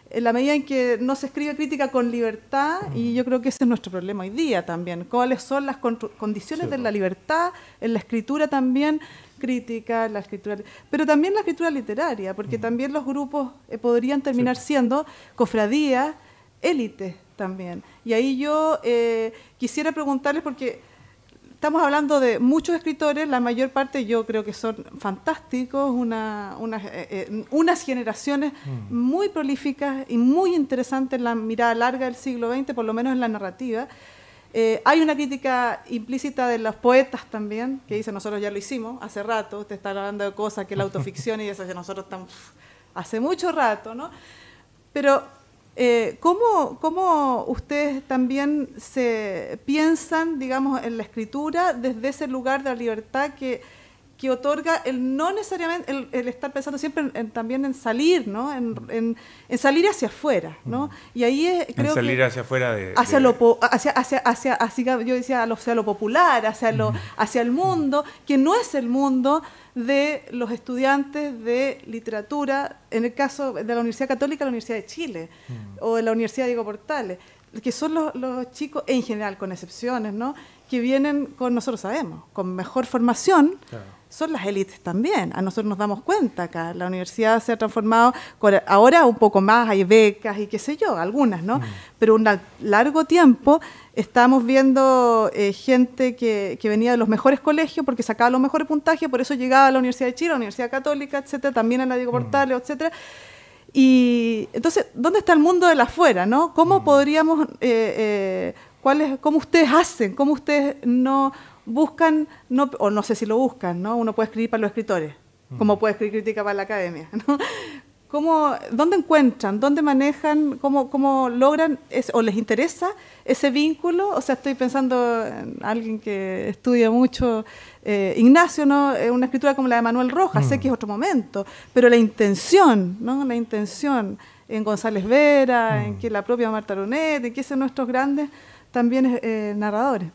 En la medida en que no se escribe crítica con libertad, y yo creo que ese es nuestro problema hoy día también, cuáles son las condiciones de la libertad en la escritura también, crítica, la escritura, pero también la escritura literaria, porque también los grupos eh, podrían terminar siendo cofradías, élites también. Y ahí yo eh, quisiera preguntarles, porque estamos hablando de muchos escritores, la mayor parte yo creo que son fantásticos, una, unas eh, generaciones mm. muy prolíficas y muy interesantes en la mirada larga del siglo XX, por lo menos en la narrativa eh, hay una crítica implícita de los poetas también, que dice, nosotros ya lo hicimos hace rato, usted está hablando de cosas que es la autoficción y eso que nosotros estamos hace mucho rato, ¿no? Pero, eh, ¿cómo, ¿cómo, ustedes también se piensan, digamos, en la escritura desde ese lugar de la libertad que que otorga el no necesariamente, el, estar pensando siempre también en salir, ¿no? En, en salir hacia afuera, ¿no? Y ahí es, creo en salir hacia afuera de... Hacia lo... hacia, hacia, hacia, yo decía, hacia lo popular, hacia, lo, hacia el mundo, que no es el mundo de los estudiantes de literatura, en el caso de la Universidad Católica, la Universidad de Chile, o de la Universidad Diego Portales, que son los, chicos, en general, con excepciones, ¿no? Que vienen con, nosotros sabemos, con mejor formación son las élites también. A nosotros nos damos cuenta acá. La universidad se ha transformado, ahora un poco más, hay becas y qué sé yo, algunas, ¿no? Mm. Pero un largo tiempo estamos viendo eh, gente que, venía de los mejores colegios porque sacaba los mejores puntajes, por eso llegaba a la Universidad de Chile, a la Universidad Católica, etcétera, también a la Diego mm. Portales, etcétera. Y entonces, ¿dónde está el mundo de la afuera, no? ¿Cómo mm. podríamos, eh, eh, cómo ustedes hacen, cómo ustedes no buscan, o no sé si lo buscan, ¿no? Uno puede escribir para los escritores, mm. como puede escribir crítica para la academia, ¿Cómo, ¿Dónde encuentran, dónde manejan, cómo, cómo logran o les interesa ese vínculo? O sea, estoy pensando en alguien que estudia mucho, eh, Ignacio, ¿no? Eh, una escritura como la de Manuel Rojas, sé mm. que es otro momento, pero la intención, ¿no? la intención en González Vera, en mm. que la propia Marta Lunet en que son nuestros grandes también eh, narradores.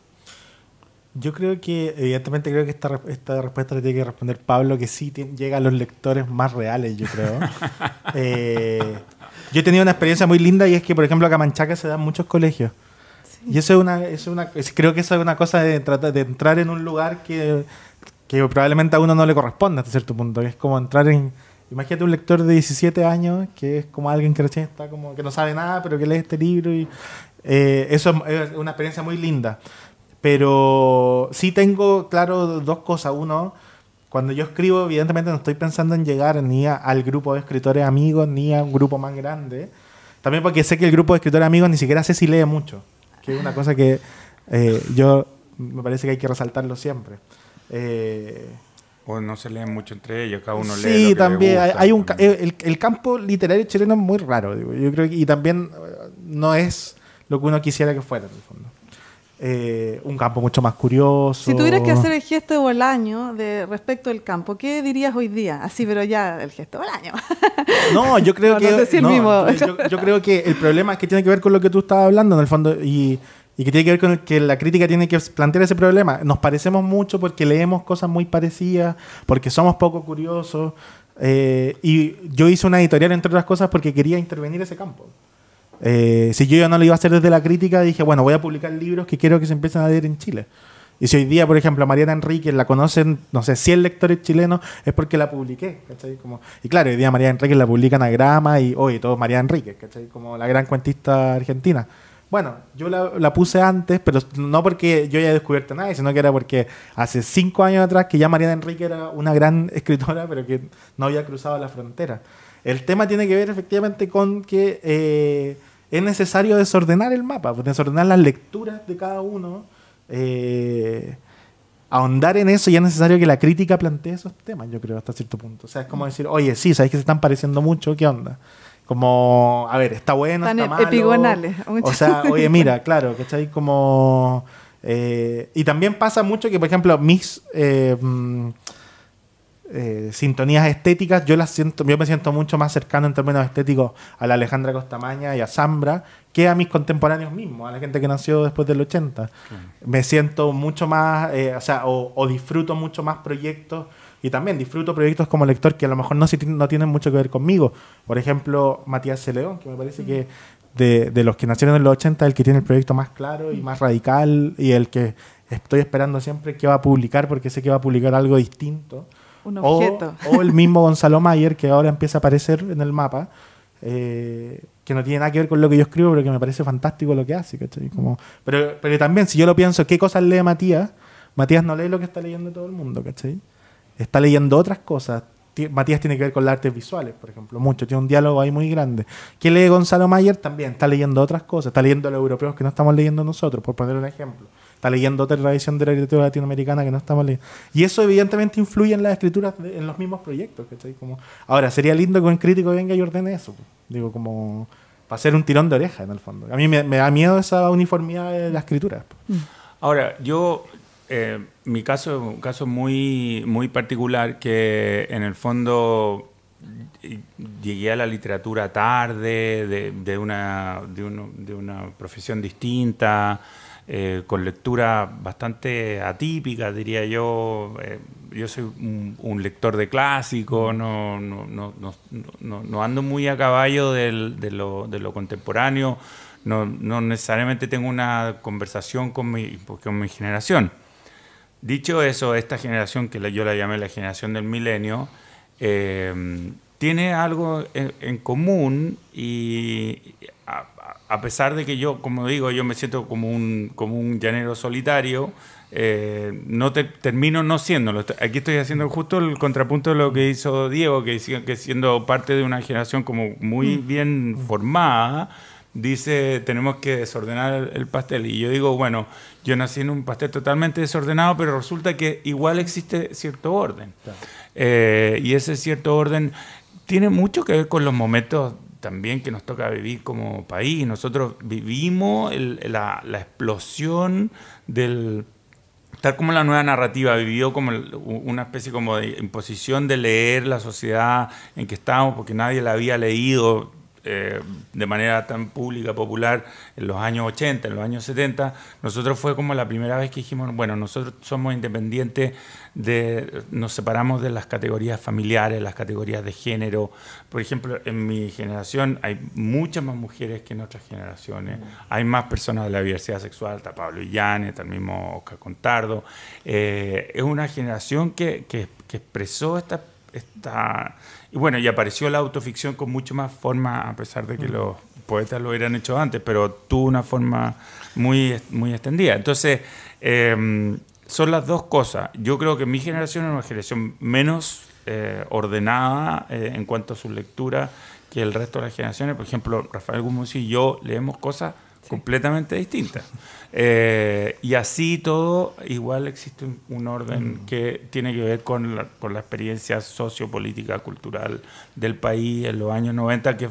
Yo creo que, evidentemente, creo que esta, esta respuesta la tiene que responder Pablo, que sí llega a los lectores más reales, yo creo. Eh, yo he tenido una experiencia muy linda y es que, por ejemplo, acá en Manchaca se dan muchos colegios. Y eso es una, es una, creo que eso es una cosa de, de entrar en un lugar que, probablemente a uno no le corresponda hasta cierto punto. es como entrar en. Imagínate un lector de 17 años que es como alguien que está como que no sabe nada, pero que lee este libro y eh, eso es una experiencia muy linda. Pero sí tengo claro dos cosas. Uno, cuando yo escribo, evidentemente no estoy pensando en llegar ni al grupo de escritores amigos, ni a un grupo más grande. También porque sé que el grupo de escritores amigos ni siquiera sé si lee mucho, que es una cosa que eh, yo me parece que hay que resaltarlo siempre. Eh, o no se lee mucho entre ellos, cada uno lee. Sí, también. hay el, campo literario chileno es muy raro, yo creo y también eh, no es lo que uno quisiera que fuera, en el fondo. Eh, un campo mucho más curioso. Si tuvieras que hacer el gesto de Bolaño de respecto al campo, ¿qué dirías hoy día? Así, pero ya el gesto de Bolaño. No, yo creo que. Yo, creo que el problema es que tiene que ver con lo que tú estabas hablando, en el fondo, y, que tiene que ver con que la crítica tiene que plantear ese problema. Nos parecemos mucho porque leemos cosas muy parecidas, porque somos poco curiosos. Eh, y yo hice una editorial, entre otras cosas, porque quería intervenir ese campo. Eh, si yo ya no lo iba a hacer desde la crítica, dije, bueno, voy a publicar libros que quiero que se empiecen a leer en Chile. Y si hoy día, por ejemplo, a Mariana Enríquez la conocen, no sé, 100 lectores chilenos, es porque la publiqué, y claro, hoy día Mariana Enríquez la publican a Grama y hoy todo Mariana Enríquez, ¿cachai? Como la gran cuentista argentina. Bueno, yo la, la, puse antes, pero no porque yo haya descubierto nada, sino que era porque hace cinco años atrás que ya Mariana Enríquez era una gran escritora, pero que no había cruzado la frontera. El tema tiene que ver efectivamente con que... Eh, es necesario desordenar el mapa, pues, desordenar las lecturas de cada uno. Eh, ahondar en eso y es necesario que la crítica plantee esos temas, yo creo, hasta cierto punto. O sea, es como decir, oye, sí, sabéis que se están pareciendo mucho, ¿qué onda? Como, a ver, está bueno, está e- malo. epigonales. O sea, oye, mira, claro, que ¿cachai? Como... Eh, y también pasa mucho que, por ejemplo, mis... Eh, mm, eh, sintonías estéticas, yo las siento, yo me siento mucho más cercano en términos estéticos a la Alejandra Costamaña y a Zambra que a mis contemporáneos mismos, a la gente que nació después del 80. Me siento mucho más, eh, o sea, o, disfruto mucho más proyectos y también disfruto proyectos como lector que a lo mejor no, no tienen mucho que ver conmigo. Por ejemplo, Matías Celeón, que me parece que mm. de, los que nacieron en los 80 el que tiene el proyecto más claro y mm. más radical y el que estoy esperando siempre que va a publicar porque sé que va a publicar algo distinto. O, el mismo Gonzalo Mayer, que ahora empieza a aparecer en el mapa, eh, que no tiene nada que ver con lo que yo escribo, pero que me parece fantástico lo que hace. pero, pero también, si yo lo pienso, ¿qué cosas lee Matías? Matías no lee lo que está leyendo todo el mundo, ¿cachai? Está leyendo otras cosas. Matías tiene que ver con las artes visuales, por ejemplo, mucho. Tiene un diálogo ahí muy grande. ¿Qué lee Gonzalo Mayer? También está leyendo otras cosas. Está leyendo a los europeos que no estamos leyendo nosotros, por poner un ejemplo está leyendo otra tradición de la literatura latinoamericana que no estamos leyendo. Y eso evidentemente influye en las escrituras, en los mismos proyectos, Como, ahora, sería lindo que un crítico venga y ordene eso. Digo, como para hacer un tirón de oreja en el fondo. A mí me, da miedo esa uniformidad de la escritura. Mm. Ahora, yo, eh, mi caso es un caso muy, muy particular que en el fondo llegué a la literatura tarde, de, una, de, de una profesión distinta. Eh, con lectura bastante atípica, diría yo. Eh, yo soy un, lector de clásicos, no, no, ando muy a caballo del, de, lo, contemporáneo, no, necesariamente tengo una conversación con mi, pues, mi generación. Dicho eso, esta generación, que yo la llamé la generación del milenio, eh, tiene algo en común y a pesar de que yo, como digo, yo me siento como un, como un llanero solitario, eh, no te, termino no siéndolo. Aquí estoy haciendo justo el contrapunto de lo que hizo Diego, que, que siendo parte de una generación como muy mm. bien formada, dice, tenemos que desordenar el pastel. Y yo digo, bueno, yo nací en un pastel totalmente desordenado, pero resulta que igual existe cierto orden. Eh, y ese cierto orden tiene mucho que ver con los momentos también que nos toca vivir como país. Nosotros vivimos la, explosión del... Tal como la nueva narrativa vivió como una especie como de imposición de leer la sociedad en que estábamos porque nadie la había leído eh, de manera tan pública, popular, en los años 80, en los años 70, nosotros fue como la primera vez que dijimos, bueno, nosotros somos independientes de, nos separamos de las categorías familiares, las categorías de género. Por ejemplo, en mi generación hay muchas más mujeres que en otras generaciones. Hay más personas de la diversidad sexual, está Pablo Illane, está el mismo Oscar Contardo. Eh, es una generación que, que, expresó esta y bueno, y apareció la autoficción con mucho más forma, a pesar de que mm. los poetas lo hubieran hecho antes, pero tuvo una forma muy, muy extendida. Entonces, eh, son las dos cosas. Yo creo que mi generación es una generación menos eh, ordenada eh, en cuanto a su lectura que el resto de las generaciones. Por ejemplo, Rafael Gumusi y yo leemos cosas completamente distinta. Eh, y así todo, igual existe un orden mm. que tiene que ver con la, la experiencia sociopolítica, cultural del país en los años 90, que,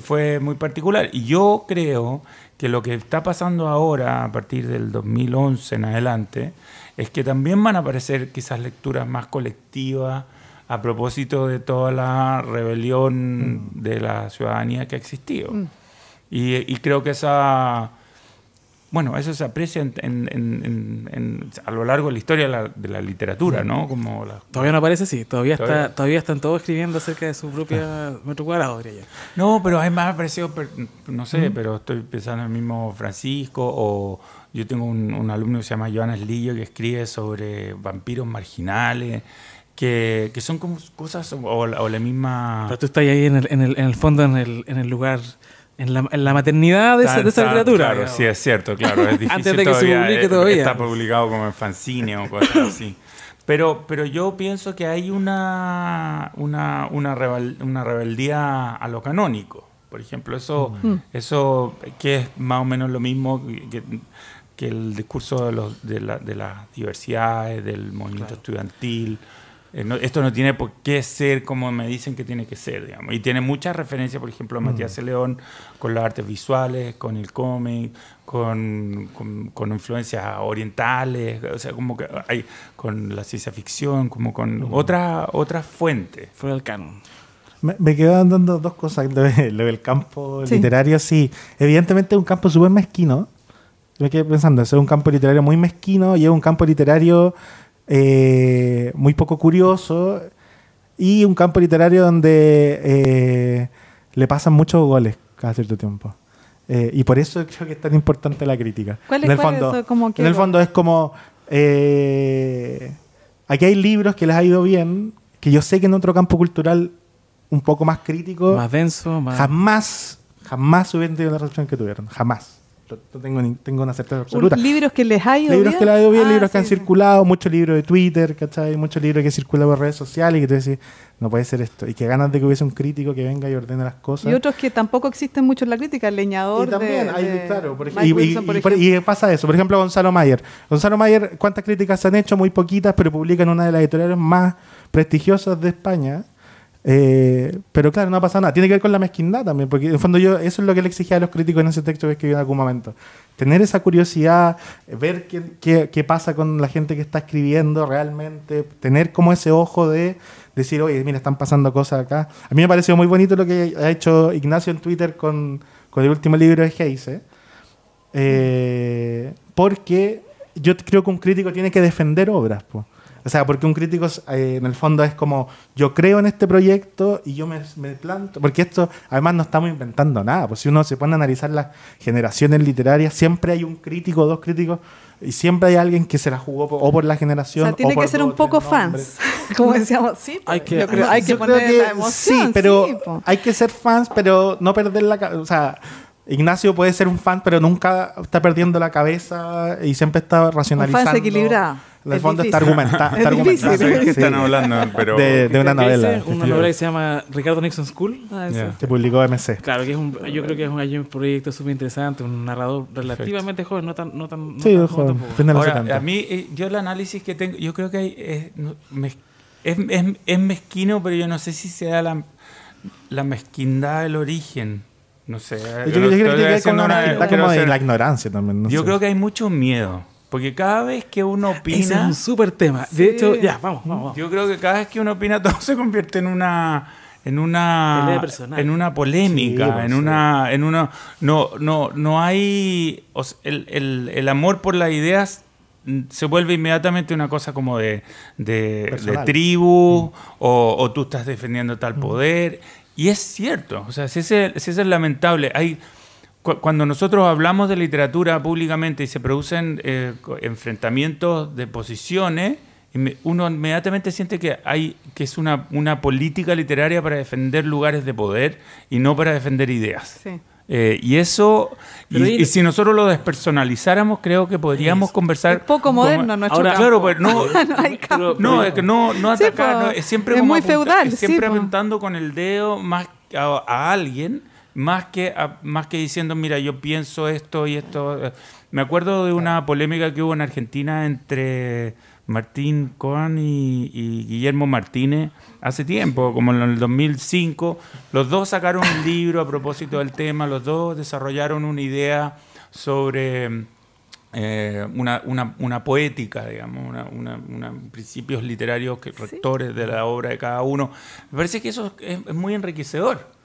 fue muy particular. Y yo creo que lo que está pasando ahora, a partir del 2011 en adelante, es que también van a aparecer quizás lecturas más colectivas a propósito de toda la rebelión mm. de la ciudadanía que ha existido. Mm. Y, creo que esa... Bueno, eso se aprecia en, a lo largo de la historia de la, literatura, ¿no? Como todavía no aparece sí. todavía, está, todavía están todos escribiendo acerca de su propia ah. metro cuadrado, No, pero hay más aparecido, no sé, pero estoy pensando en el mismo Francisco, o yo tengo un, alumno que se llama Joana Lillo que escribe sobre vampiros marginales. Que, son como cosas, o, la misma... Pero tú estás ahí en el, en el, en el fondo, en el, en el lugar en la, en la maternidad de, esa, literatura. Claro, sí, es cierto, claro. difícil Antes de que se publique eh, todavía. Está publicado como en fanzine o cosas así. Pero, pero yo pienso que hay una, una, una, una rebeldía a lo canónico. Por ejemplo, eso, mm. Mm. eso que es más o menos lo mismo que, que el discurso de, los, de, la, de las diversidades, del movimiento estudiantil eh, esto no tiene por qué ser como me dicen que tiene que ser, digamos. Y tiene muchas referencias, por ejemplo, a Matías mm. León con las artes visuales, con el cómic, con, influencias orientales, o sea, como que hay con la ciencia ficción, como con mm. otra otras otra fuentes. Fue el canon. Me, me quedan dando dos cosas. Lo, del campo literario, sí. Evidentemente es un campo súper mezquino. Me quedé pensando, es un campo literario muy mezquino y es un campo literario eh, muy poco curioso y un campo literario donde eh, le pasan muchos goles cada cierto tiempo. Eh, y por eso creo que es tan importante la crítica. en el fondo, es como en el fondo es como aquí hay libros que les ha ido bien, que yo sé que en otro campo cultural un poco más crítico, más denso, jamás, jamás hubieran tenido una reacción que tuvieron, jamás tengo, tengo una certeza absoluta. Libros que les ha ido libros bien. Libros que les ha ido bien, ah, libros que han circulado, muchos libros de Twitter, ¿cachai? Muchos libros que circulan por redes sociales y que tú decís, no puede ser esto. Y que ganas de que hubiese un crítico que venga y ordene las cosas. Y otros que tampoco existen mucho en la crítica, el leñador. Y también, claro, y, pasa eso. Por ejemplo, Gonzalo Mayer. Gonzalo Mayer, ¿cuántas críticas se han hecho? Muy poquitas, pero publica en una de las editoriales más prestigiosas de España eh, pero claro, no pasa nada. Tiene que ver con la mezquindad también, porque en fondo yo eso es lo que le exigía a los críticos en ese texto que escribí en algún momento. Tener esa curiosidad, eh, ver qué, pasa con la gente que está escribiendo realmente, tener como ese ojo de decir, oye, mira, están pasando cosas acá. A mí me ha parecido muy bonito lo que ha hecho Ignacio en Twitter con, el último libro de Heise, ¿eh? porque yo creo que un crítico tiene que defender obras. O sea, porque un crítico eh, en el fondo es como, yo creo en este proyecto y yo me, planto, porque esto además no estamos inventando nada, pues si uno se pone a analizar las generaciones literarias, siempre hay un crítico, dos críticos, y siempre hay alguien que se la jugó o por la generación. O sea, tiene o por que ser un poco fans, como decíamos, sí, hay pues, que, que poner la emoción. Sí, pero hay que ser fans, pero no perder la... cabeza O sea, Ignacio puede ser un fan, pero nunca está perdiendo la cabeza y siempre está racionalizando. Un fan equilibrado. En el fondo está argumentada. Está Sí, Están hablando, De, una novela. Una novela que se llama Ricardo Nixon School. Ah, que publicó MC. Claro, que es un, yo creo que es un, proyecto súper interesante, un narrador relativamente joven, no tan. No tan no sí, tan joven. joven Ahora, a mí, eh, yo el análisis que tengo, yo creo que es, es, es, mezquino, pero yo no sé si sea la, la mezquindad del origen. No sé. Yo, creo que la ignorancia también. yo creo que hay mucho miedo. Porque cada vez que uno opina. es un súper tema. De hecho, ya, vamos, vamos. Yo creo que cada vez que uno opina, todo se convierte en una. En una, en una polémica, en, una, en una. No, no, no hay. el, amor por las ideas se vuelve inmediatamente una cosa como de, de, tribu mm. o, tú estás defendiendo tal mm. poder. Y es cierto, o sea, si ese, si ese es lamentable, hay cuando nosotros hablamos de literatura públicamente y se producen eh, enfrentamientos de posiciones, uno inmediatamente siente que hay que es una, política literaria para defender lugares de poder y no para defender ideas. Eh, y eso, y, si nosotros lo despersonalizáramos, creo que podríamos conversar. Es poco moderno Ahora, claro, pues no, no, es no, atacar, es siempre muy feudal, siempre pues. apuntando con el dedo más a alguien más que, más que diciendo, mira, yo pienso esto y esto. Eh, me acuerdo de una polémica que hubo en Argentina entre Martín Cohen y, Guillermo Martínez hace tiempo, como en el 2005. Los dos sacaron un libro a propósito del tema, los dos desarrollaron una idea sobre eh, una, poética, digamos, una, principios literarios que, rectores de la obra de cada uno. Me parece que eso es muy enriquecedor.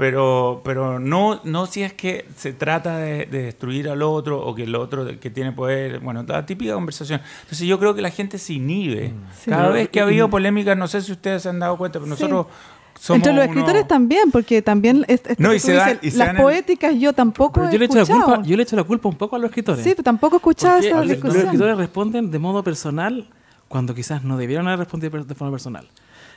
Pero, pero no, no si es que se trata de, destruir al otro o que el otro que tiene poder. Bueno, la típica conversación. Entonces yo creo que la gente se inhibe. Mm. Cada vez que ha habido mm. polémicas, no sé si ustedes se han dado cuenta, pero nosotros somos Entre los escritores también, porque también no, y se las poéticas yo tampoco yo le echo La culpa, yo le echo la culpa un poco a los escritores. Sí, pero tampoco escuchado esa discusión. Los escritores responden de modo personal cuando quizás no debieron haber respondido de forma personal.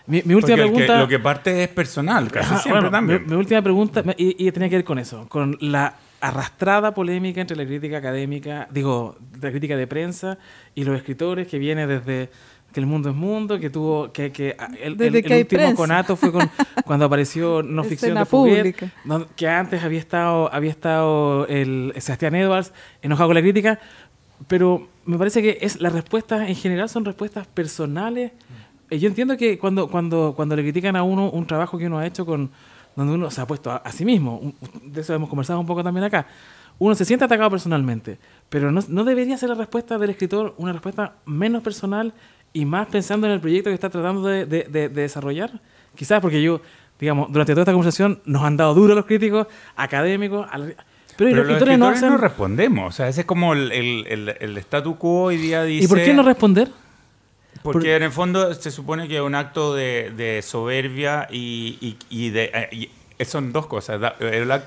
Mi, última pregunta. lo que parte es personal, casi siempre Mi, última pregunta, y, tenía que ver con eso, con la arrastrada polémica entre la crítica académica, digo, la crítica de prensa y los escritores que viene desde que el mundo es mundo, que tuvo que, que el, último conato fue cuando apareció no ficción de que antes había estado había estado el Sebastián Edwards enojado con la crítica, pero me parece que es las respuestas en general son respuestas personales. Eh, yo entiendo que cuando, cuando, cuando le critican a uno un trabajo que uno ha hecho con donde uno se ha puesto a, sí mismo, de eso hemos conversado un poco también acá, uno se siente atacado personalmente, pero no, no, debería ser la respuesta del escritor una respuesta menos personal y más pensando en el proyecto que está tratando de, desarrollar. Quizás porque yo, digamos, durante toda esta conversación nos han dado duro los críticos académicos. pero, los, escritores, no, respondemos. O sea, ese es como el, el, el, statu quo hoy día dice... ¿Y por qué no responder? Porque en el fondo se supone que es un acto de, soberbia y, de... Eh, eh, son dos cosas.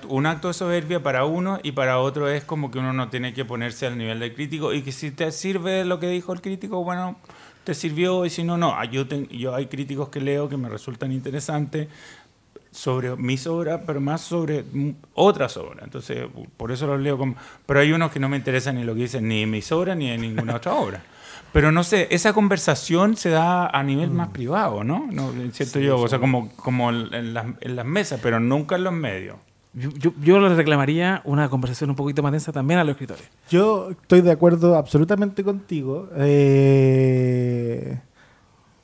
un acto de soberbia para uno y para otro es como que uno no tiene que ponerse al nivel del crítico y que si te sirve lo que dijo el crítico, bueno, te sirvió y si no, no. Ah, yo, yo hay críticos que leo que me resultan interesantes sobre mis obras, pero más sobre otras obras. Entonces, por eso los leo como... Pero hay unos que no me interesan ni lo que dicen ni mis obras ni en ninguna otra obra. Pero no sé, esa conversación se da a nivel mm. más privado, ¿no? no siento yo, o sea, como, como en, las, mesas, pero nunca en los medios. Yo, yo, reclamaría una conversación un poquito más densa también a los escritores. Yo estoy de acuerdo absolutamente contigo. Eh,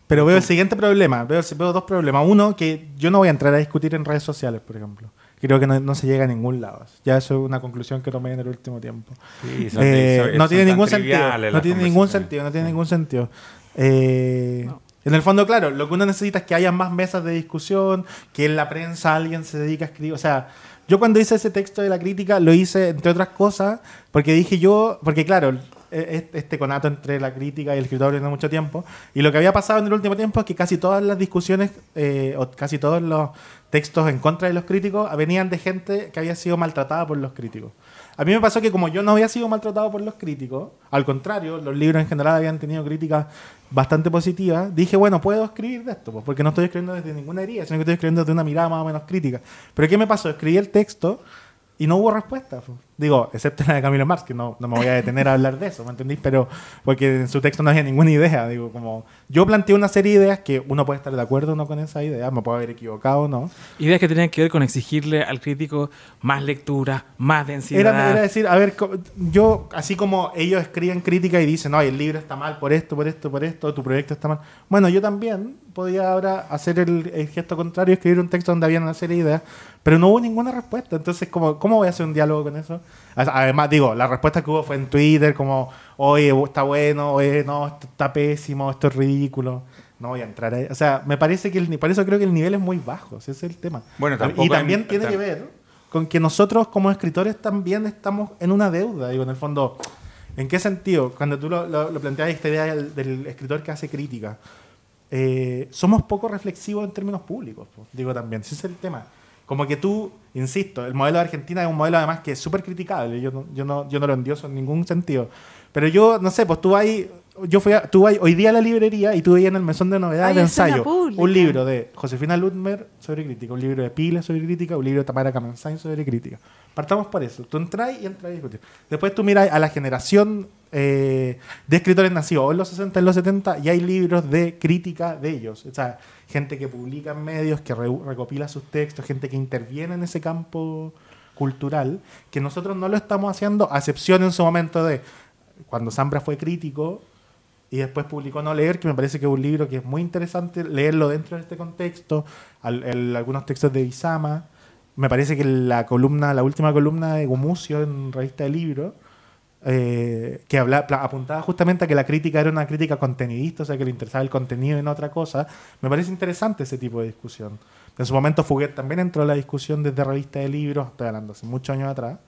pero veo el siguiente problema. Veo, veo dos problemas. Uno, que yo no voy a entrar a discutir en redes sociales, por ejemplo creo que no, se llega a ningún lado. Ya eso es una conclusión que tomé en el último tiempo. Eh, no, tiene ningún, sentido, no tiene ningún sentido. Eh, no tiene ningún sentido. En el fondo, claro, lo que uno necesita es que haya más mesas de discusión, que en la prensa alguien se dedique a escribir. O sea, yo cuando hice ese texto de la crítica lo hice, entre otras cosas, porque dije yo, porque claro, e, e, este conato entre la crítica y el escritor tiene mucho tiempo. Y lo que había pasado en el último tiempo es que casi todas las discusiones, eh, o casi todos los textos en contra de los críticos venían de gente que había sido maltratada por los críticos. A mí me pasó que como yo no había sido maltratado por los críticos, al contrario, los libros en general habían tenido críticas bastante positivas, dije, bueno, puedo escribir de esto, pues, porque no estoy escribiendo desde ninguna herida, sino que estoy escribiendo desde una mirada más o menos crítica. Pero ¿qué me pasó? Escribí el texto y no hubo respuesta. Pues. Digo, excepto la de Camilo Marx, que no, no me voy a detener a hablar de eso, ¿me entendís? Pero porque en su texto no había ninguna idea. Digo, como yo planteé una serie de ideas que uno puede estar de acuerdo o no con esa idea, me puedo haber equivocado no. Ideas que tenían que ver con exigirle al crítico más lectura, más densidad. Era, decir, a ver, yo, así como ellos escriben crítica y dicen, no, el libro está mal por esto, por esto, por esto, tu proyecto está mal. Bueno, yo también podía ahora hacer el, gesto contrario, escribir un texto donde había una serie de ideas, pero no hubo ninguna respuesta. Entonces, ¿cómo, cómo voy a hacer un diálogo con eso? Además, digo, la respuesta que hubo fue en Twitter, como, oye, está bueno, oye, no, está pésimo, esto es ridículo. No voy a entrar ahí. O sea, me parece que, el, por eso creo que el nivel es muy bajo, ese es el tema. Bueno, y también tiene que ver con que nosotros como escritores también estamos en una deuda, digo, en el fondo. ¿En qué sentido? Cuando tú lo, lo, planteas esta idea del, escritor que hace crítica, eh, somos poco reflexivos en términos públicos, digo también, ese es el tema. Como que tú, insisto, el modelo de Argentina es un modelo además que es súper criticable. Yo no, yo, no, yo no lo endioso en ningún sentido. Pero yo, no sé, pues tú ahí yo fui tú, hoy día a la librería y tú veías en el mesón de novedades de ensayo un libro de Josefina Ludmer sobre crítica, un libro de Pila sobre crítica, un libro de Tamara Kamensain sobre crítica. Partamos por eso. Tú entras y entras y discutir. Después tú miras a la generación eh, de escritores nacidos en los 60, en los 70 y hay libros de crítica de ellos. O sea, gente que publica en medios, que recopila sus textos, gente que interviene en ese campo cultural, que nosotros no lo estamos haciendo, a excepción en su momento de cuando Zambra fue crítico y después publicó No Leer, que me parece que es un libro que es muy interesante leerlo dentro de este contexto, algunos textos de Isama, me parece que la columna, la última columna de Gumucio en Revista de Libros, eh, que apuntaba justamente a que la crítica era una crítica contenidista, o sea, que le interesaba el contenido y no otra cosa. Me parece interesante ese tipo de discusión. En su momento Fuguet también entró en la discusión desde revista de libros, estoy hablando hace muchos años atrás,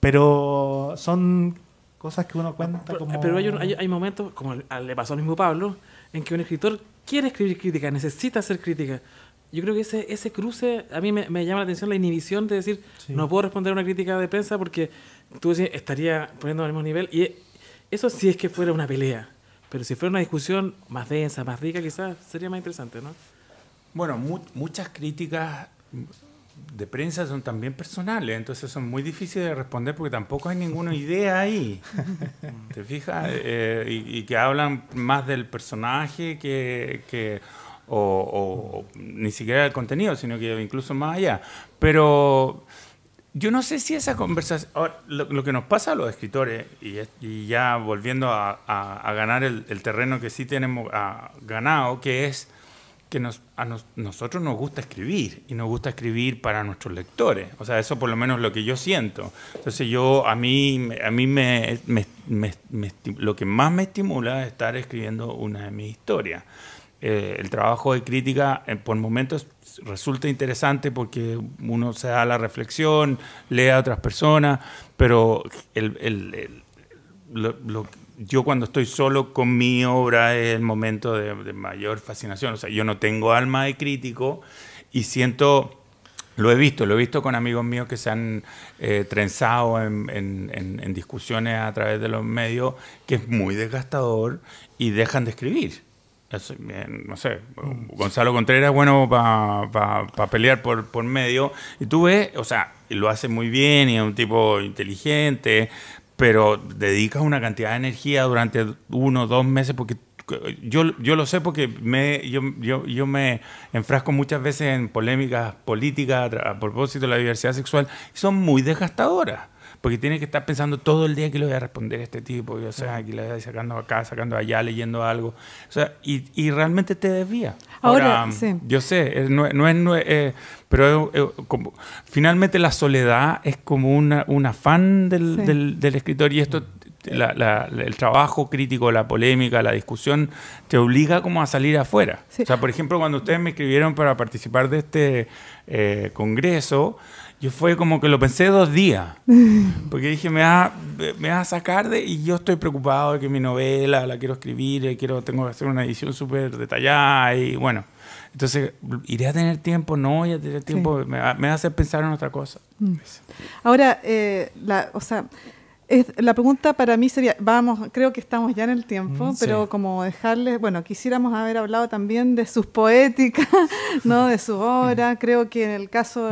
pero son cosas que uno cuenta pero, como... Pero hay, momentos, como le pasó al mismo Pablo, en que un escritor quiere escribir crítica, necesita hacer crítica. Yo creo que ese, ese cruce, a mí me, llama la atención la inhibición de decir, no puedo responder a una crítica de prensa porque tú estaría poniendo al mismo nivel. Y eso sí es que fuera una pelea. Pero si fuera una discusión más densa, más rica, quizás sería más interesante, ¿no? Bueno, muchas críticas de prensa son también personales, entonces son muy difíciles de responder porque tampoco hay ninguna idea ahí. ¿Te fijas? Eh, y, que hablan más del personaje que, que o, ni siquiera del contenido, sino que incluso más allá. Pero yo no sé si esa conversación... lo, que nos pasa a los escritores, y, ya volviendo a, ganar el, terreno que sí tenemos ganado, que es que nos, a nosotros nos gusta escribir y nos gusta escribir para nuestros lectores. O sea, eso por lo menos es lo que yo siento. Entonces yo, a mí, a mí me, lo que más me estimula es estar escribiendo una de mis historias. Eh, el trabajo de crítica eh, por momentos resulta interesante porque uno se da la reflexión, lee a otras personas, pero el, yo cuando estoy solo con mi obra es el momento de, mayor fascinación. O sea, yo no tengo alma de crítico y siento... Lo he visto, lo he visto con amigos míos que se han eh, trenzado en, discusiones a través de los medios, que es muy desgastador y dejan de escribir no sé, mm. Gonzalo Contreras bueno para pa, pelear por, por medio. Y tú ves, o sea, lo hace muy bien y es un tipo inteligente, pero dedicas una cantidad de energía durante uno o dos meses porque yo, yo lo sé porque me, yo, yo, yo, me enfrasco muchas veces en polémicas políticas a, a propósito de la diversidad sexual y son muy desgastadoras porque tienes que estar pensando todo el día que le voy a responder a este tipo, y, o sea, aquí le voy sacando acá, sacando allá, leyendo algo, o sea, y, realmente te desvía. Ahora, yo sé, eh, no, es, eh, pero eh, finalmente la soledad es como un afán del, del, escritor y esto el trabajo crítico, la polémica, la discusión, te obliga como a salir afuera. O sea, por ejemplo, cuando ustedes me escribieron para participar de este congreso, yo fue como que lo pensé dos días, porque dije, me vas, a sacar de... Y yo estoy preocupado de que mi novela la quiero escribir, eh, quiero, tengo que hacer una edición súper detallada y bueno. Entonces, ¿iré a tener tiempo? No, voy a tener tiempo, me, va, pensar en otra cosa. Mm. Ahora, eh, la, o sea, la pregunta para mí sería, vamos, creo que estamos ya en el tiempo, mm, pero como dejarles, bueno, quisiéramos haber hablado también de sus poéticas, ¿no? De sus obras, creo que en el caso,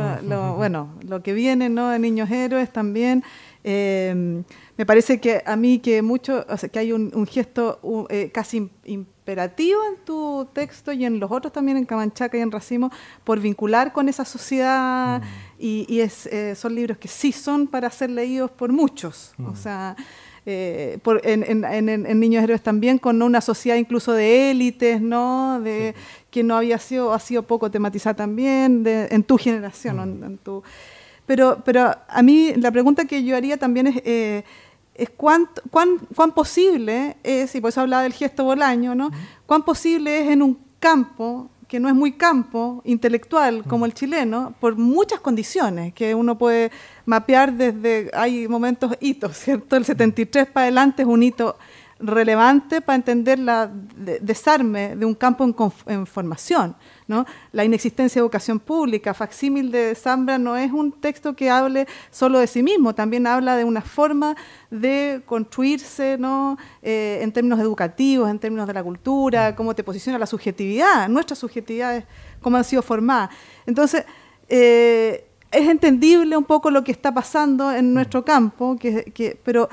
bueno, lo que viene, ¿no? De Niños Héroes también. Em, me parece que a mí que mucho, o sea, que hay un, gesto eh, casi imperativo en tu texto y en los otros también, en Camanchaca y en Racimo, por vincular con esa sociedad... Mm y, es, eh, son libros que sí son para ser leídos por muchos. O sea, eh, en, Niños Héroes también, con una sociedad incluso de élites, ¿no? De que no había sido, ha sido poco tematizada también, en tu generación, en, tu... Pero, pero a mí la pregunta que yo haría también es, eh, es cuán, cuán, cuán, posible es, y por eso hablaba del gesto bolaño, ¿no? Cuán posible es en un campo que no es muy campo intelectual mm. como el chileno, por muchas condiciones que uno puede mapear desde, hay momentos hitos, ¿cierto? El 73 para adelante es un hito relevante para entender la desarme de un campo en, formación. ¿no? La inexistencia de educación pública, facsímil de Zambra no es un texto que hable solo de sí mismo, también habla de una forma de construirse ¿no? Eh, en términos educativos, en términos de la cultura, cómo te posiciona la subjetividad, nuestras subjetividades, cómo han sido formadas. Entonces, eh, es entendible un poco lo que está pasando en nuestro campo, que pero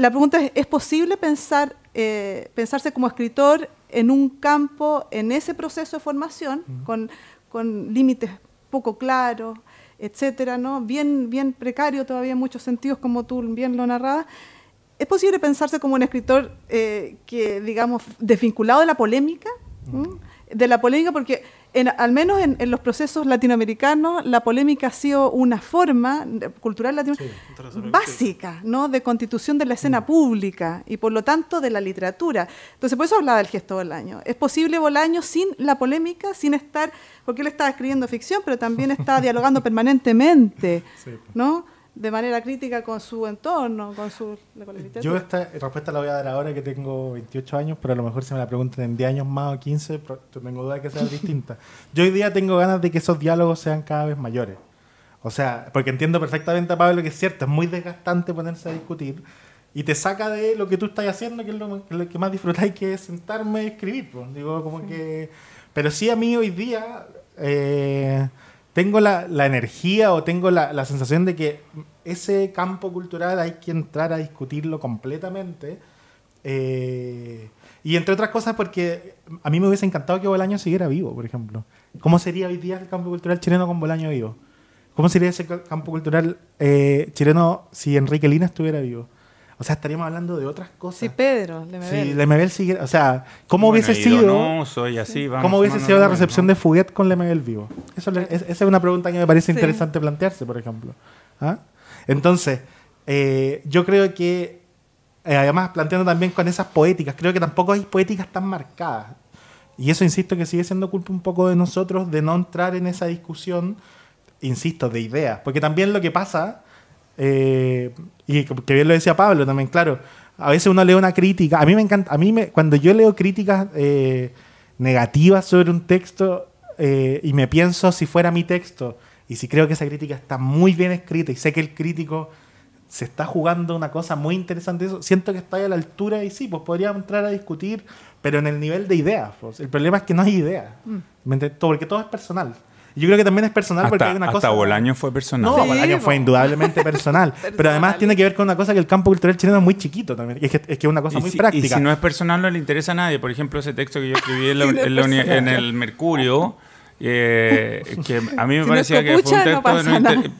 la pregunta es, ¿es posible pensar, eh, pensarse como escritor en un campo, en ese proceso de formación, con, límites poco claros, etcétera, ¿no? Bien, precario todavía en muchos sentidos, como tú bien lo narrabas. ¿Es posible pensarse como un escritor eh, que, digamos, desvinculado de la polémica? ¿Mm? De la polémica porque al menos en, los procesos latinoamericanos, la polémica ha sido una forma cultural básica ¿no? de constitución de la escena pública y por lo tanto de la literatura. Entonces, por eso hablaba del gesto Bolaño. Es posible Bolaño sin la polémica, sin estar, porque él estaba escribiendo ficción, pero también está dialogando permanentemente. ¿no? de manera crítica con su entorno, con su Yo esta respuesta la voy a dar ahora que tengo 28 años, pero a lo mejor si me la preguntan en 10 años más o 15, tengo duda que sea distinta. Yo hoy día tengo ganas de que esos diálogos sean cada vez mayores. O sea, porque entiendo perfectamente a Pablo que es cierto, es muy desgastante ponerse a discutir y te saca de lo que tú estás haciendo, que es lo, que más disfrutáis, que es sentarme y escribir. Pues. Digo, como que... Pero sí a mí hoy día... Eh, tengo la, energía o tengo la, sensación de que ese campo cultural hay que entrar a discutirlo completamente. Eh, y entre otras cosas porque a mí me hubiese encantado que Bolaño siguiera vivo, por ejemplo. ¿Cómo sería hoy día el campo cultural chileno con Bolaño vivo? ¿Cómo sería ese campo cultural eh, chileno si Enrique Lina estuviera vivo? O sea, estaríamos hablando de otras cosas. Sí, Pedro, Lemebel. Sí, Lemebel sigue. O sea, ¿cómo hubiese sido. No, así, vamos, ¿Cómo hubiese sido la recepción de Fuguet con Lemebel vivo? Eso, es, esa es una pregunta que me parece interesante plantearse, por ejemplo. ¿ah? Entonces, eh, yo creo que. Eh, además, planteando también con esas poéticas, creo que tampoco hay poéticas tan marcadas. Y eso, insisto, que sigue siendo culpa un poco de nosotros de no entrar en esa discusión, insisto, de ideas. Porque también lo que pasa eh, y que bien lo decía Pablo también, claro. A veces uno lee una crítica. A mí me encanta. A mí, me, cuando yo leo críticas eh, negativas sobre un texto eh, y me pienso si fuera mi texto y si creo que esa crítica está muy bien escrita y sé que el crítico se está jugando una cosa muy interesante, eso, siento que está a la altura y sí, pues podría entrar a discutir, pero en el nivel de ideas. Pues. El problema es que no hay ideas. Mm. Porque todo es personal. Yo creo que también es personal porque hay una cosa. Hasta Bolaño fue personal. No, fue indudablemente personal. pero además tiene que ver con una cosa que el campo cultural chileno es muy chiquito también. es que es una cosa muy práctica. Y si no es personal, no le interesa a nadie. Por ejemplo, ese texto que yo escribí en, el Mercurio. Eh, que a mí me parecía que fue un texto de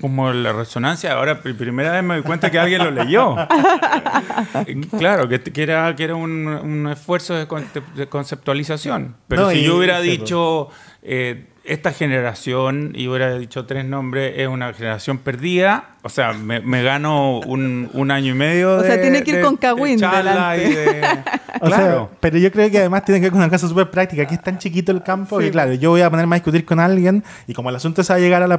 como la resonancia. Ahora, primera vez me doy cuenta que alguien lo leyó. claro, que, era, que era un, esfuerzo de, conceptualización. Pero si yo hubiera dicho eh, esta generación, y hubiera dicho tres nombres, es una generación perdida. O sea, me, gano un, año y medio. De, o sea, tiene que ir con Kawin. De claro. pero yo creo que además tiene que ver con una casa súper práctica. Aquí es tan chiquito el campo y, claro, yo voy a ponerme a discutir con alguien y como el asunto se va a llegar a, la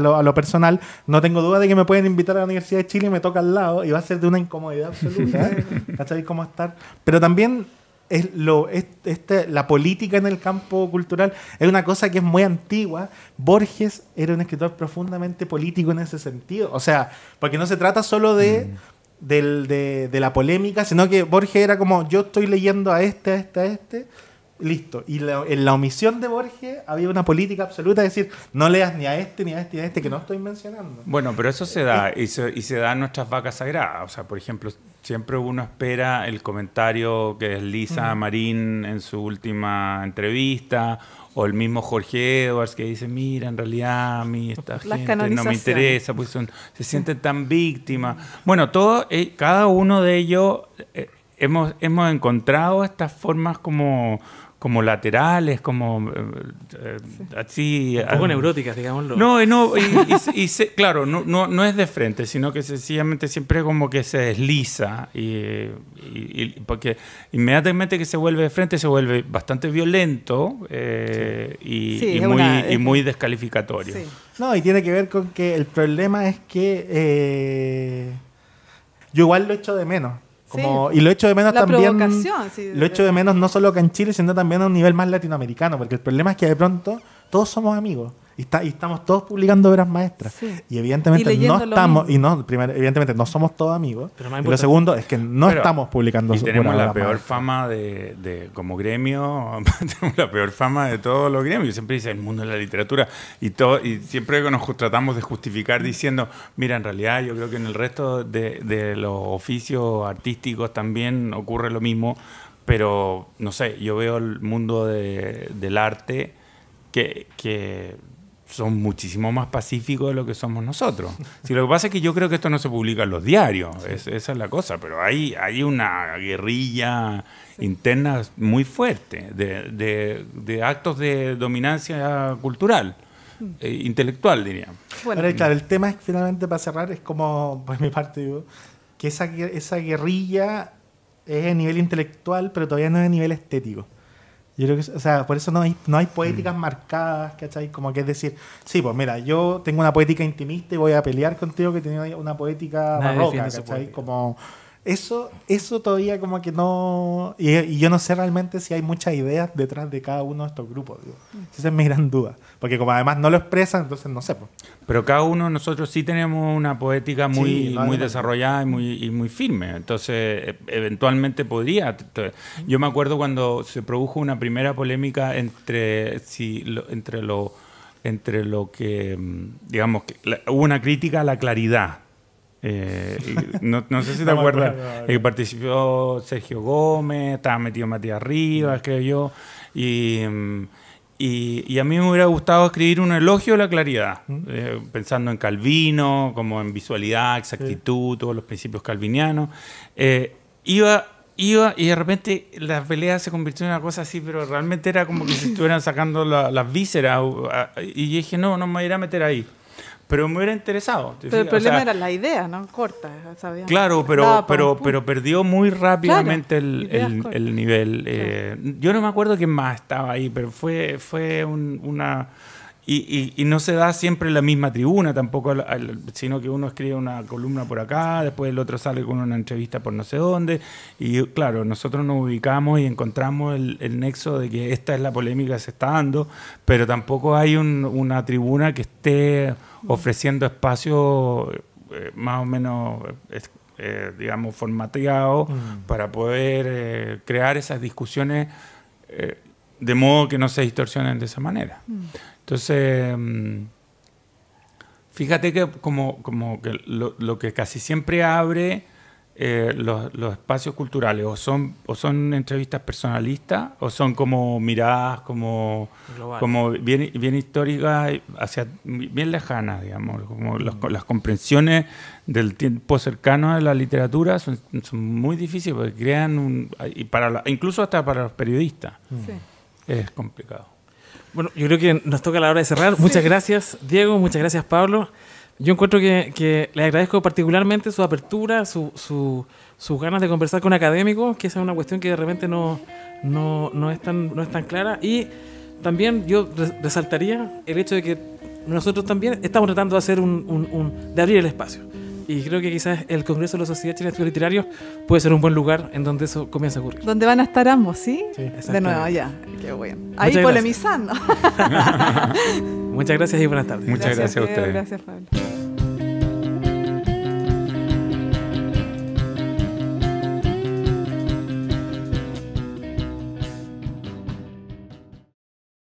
lo, personal, no tengo duda de que me pueden invitar a la Universidad de Chile y me toca al lado y va a ser de una incomodidad absoluta. ¿Cachai? ¿Cómo estar? Pero también es lo, este, la política en el campo cultural es una cosa que es muy antigua. Borges era un escritor profundamente político en ese sentido. O sea, porque no se trata solo de, mm. de, la polémica, sino que Borges era como yo estoy leyendo a este, a este, a este, Listo. Y en la omisión de Borges había una política absoluta de decir, no leas ni a este, ni a este, ni a este, que no estoy mencionando. Bueno, pero eso se da, eh, y se, y se da nuestras vacas sagradas. O sea, por ejemplo, siempre uno espera el comentario que desliza Marín en su última entrevista, o el mismo Jorge Edwards que dice, mira, en realidad a mí esta gente no me interesa, pues se sienten tan víctimas. Bueno, todo, eh, cada uno de ellos... Eh, hemos, hemos encontrado estas formas como como laterales, como eh, eh, así... algo neuróticas, digámoslo. No, no, y, claro, no, es de frente, sino que sencillamente siempre como que se desliza y, porque inmediatamente que se vuelve de frente se vuelve bastante violento eh, y, muy, descalificatorio. No, y tiene que ver con que el problema es que yo igual lo echo de menos y lo hecho de menos también. lo echo de menos no solo que en Chile, sino también a un nivel más latinoamericano, porque el problema es que de pronto todos somos amigos. Y, estamos todos publicando obras maestras. Y evidentemente no estamos, y no, evidentemente no somos todos amigos. Pero lo segundo es que no estamos publicando Y tenemos la peor fama de, como gremio, tenemos la peor fama de todos los gremios. Siempre dice el mundo de la literatura. Y todo, y siempre nos tratamos de justificar diciendo, mira, en realidad yo creo que en el resto de, los oficios artísticos también ocurre lo mismo. Pero, no sé, yo veo el mundo del arte que, que son muchísimo más pacíficos de lo que somos nosotros. Si lo que pasa es que yo creo que esto no se publica en los diarios, esa es la cosa, pero hay, hay una guerrilla interna muy fuerte de, de, actos de dominancia cultural. Mm. Eh, intelectual diría. Bueno, claro, el tema es finalmente para cerrar es como, por mi parte digo, que esa, esa guerrilla es a nivel intelectual, pero todavía no es a nivel estético. Yo creo que, o sea, por eso no hay, no hay poéticas mm. marcadas, ¿cachai? Como que es decir, sí, pues mira, yo tengo una poética intimista y voy a pelear contigo que tenía una poética barroca, ¿cachai? Como, eso, eso todavía como que no... Y, yo no sé realmente si hay muchas ideas detrás de cada uno de estos grupos. Mm. Esa es mi gran duda. Porque como además no lo expresan, entonces no sé. Pero cada uno nosotros sí tenemos una poética muy, muy desarrollada y muy, firme. Entonces, e, eventualmente podría... Yo me acuerdo cuando se produjo una primera polémica entre, si, lo, entre lo entre lo que, mm, digamos, que hubo una crítica a la claridad eh, no, sé si te acuerdas, que eh, participó Sergio Gómez, estaba metido Matías Rivas, creo yo, mm, y, y, a mí me hubiera gustado escribir un elogio a la claridad, ¿Mm? eh, pensando en Calvino, como en visualidad, exactitud, todos los principios calvinianos. iba iba y de repente las peleas se convirtió en una cosa así, pero realmente era como que se estuvieran sacando las vísceras. Y dije, no, no me ir a meter ahí. Pero me hubiera interesado. Pero el problema era la idea, ¿no? Corta. Claro, pero, pero, pero perdió muy rápidamente el, nivel. Eh, yo no me acuerdo quién más estaba ahí, pero fue, fue una y, no se da siempre la misma tribuna tampoco, sino que uno escribe una columna por acá, después el otro sale con una entrevista por no sé dónde. Y claro, nosotros nos ubicamos y encontramos el, nexo de que esta es la polémica que se está dando, pero tampoco hay una tribuna que esté ofreciendo espacio eh, más o menos... Eh, digamos, formateado mm. para poder eh, crear esas discusiones de modo que no se distorsionen de esa manera. Mm. Entonces, em, fíjate que como, como que lo, que casi siempre abre eh, los, espacios culturales o son, o son entrevistas personalistas o son como miradas como, como bien, bien históricas, hacia, bien lejanas, digamos, como mm. las comprensiones del tiempo cercano de la literatura son, muy difíciles porque crean un... Y para incluso hasta para los periodistas. Mm. Es complicado. Bueno, yo creo que nos toca la hora de cerrar. Muchas gracias, Diego. Muchas gracias, Pablo. Yo encuentro que, le agradezco particularmente su apertura, sus ganas de conversar con académicos, que esa es una cuestión que de repente no, no, no, es, tan, no es tan clara. Y también yo resaltaría el hecho de que nosotros también estamos tratando de hacer un, un de abrir el espacio. Y creo que quizás el Congreso de la Sociedad Chilena de Literarios puede ser un buen lugar en donde eso comienza a ocurrir. Donde van a estar ambos, ¿sí? sí de nuevo, ya. Qué bueno. Ahí Muchas polemizando. Muchas gracias y buenas tardes. Muchas gracias, gracias a ustedes. Gracias, Pablo.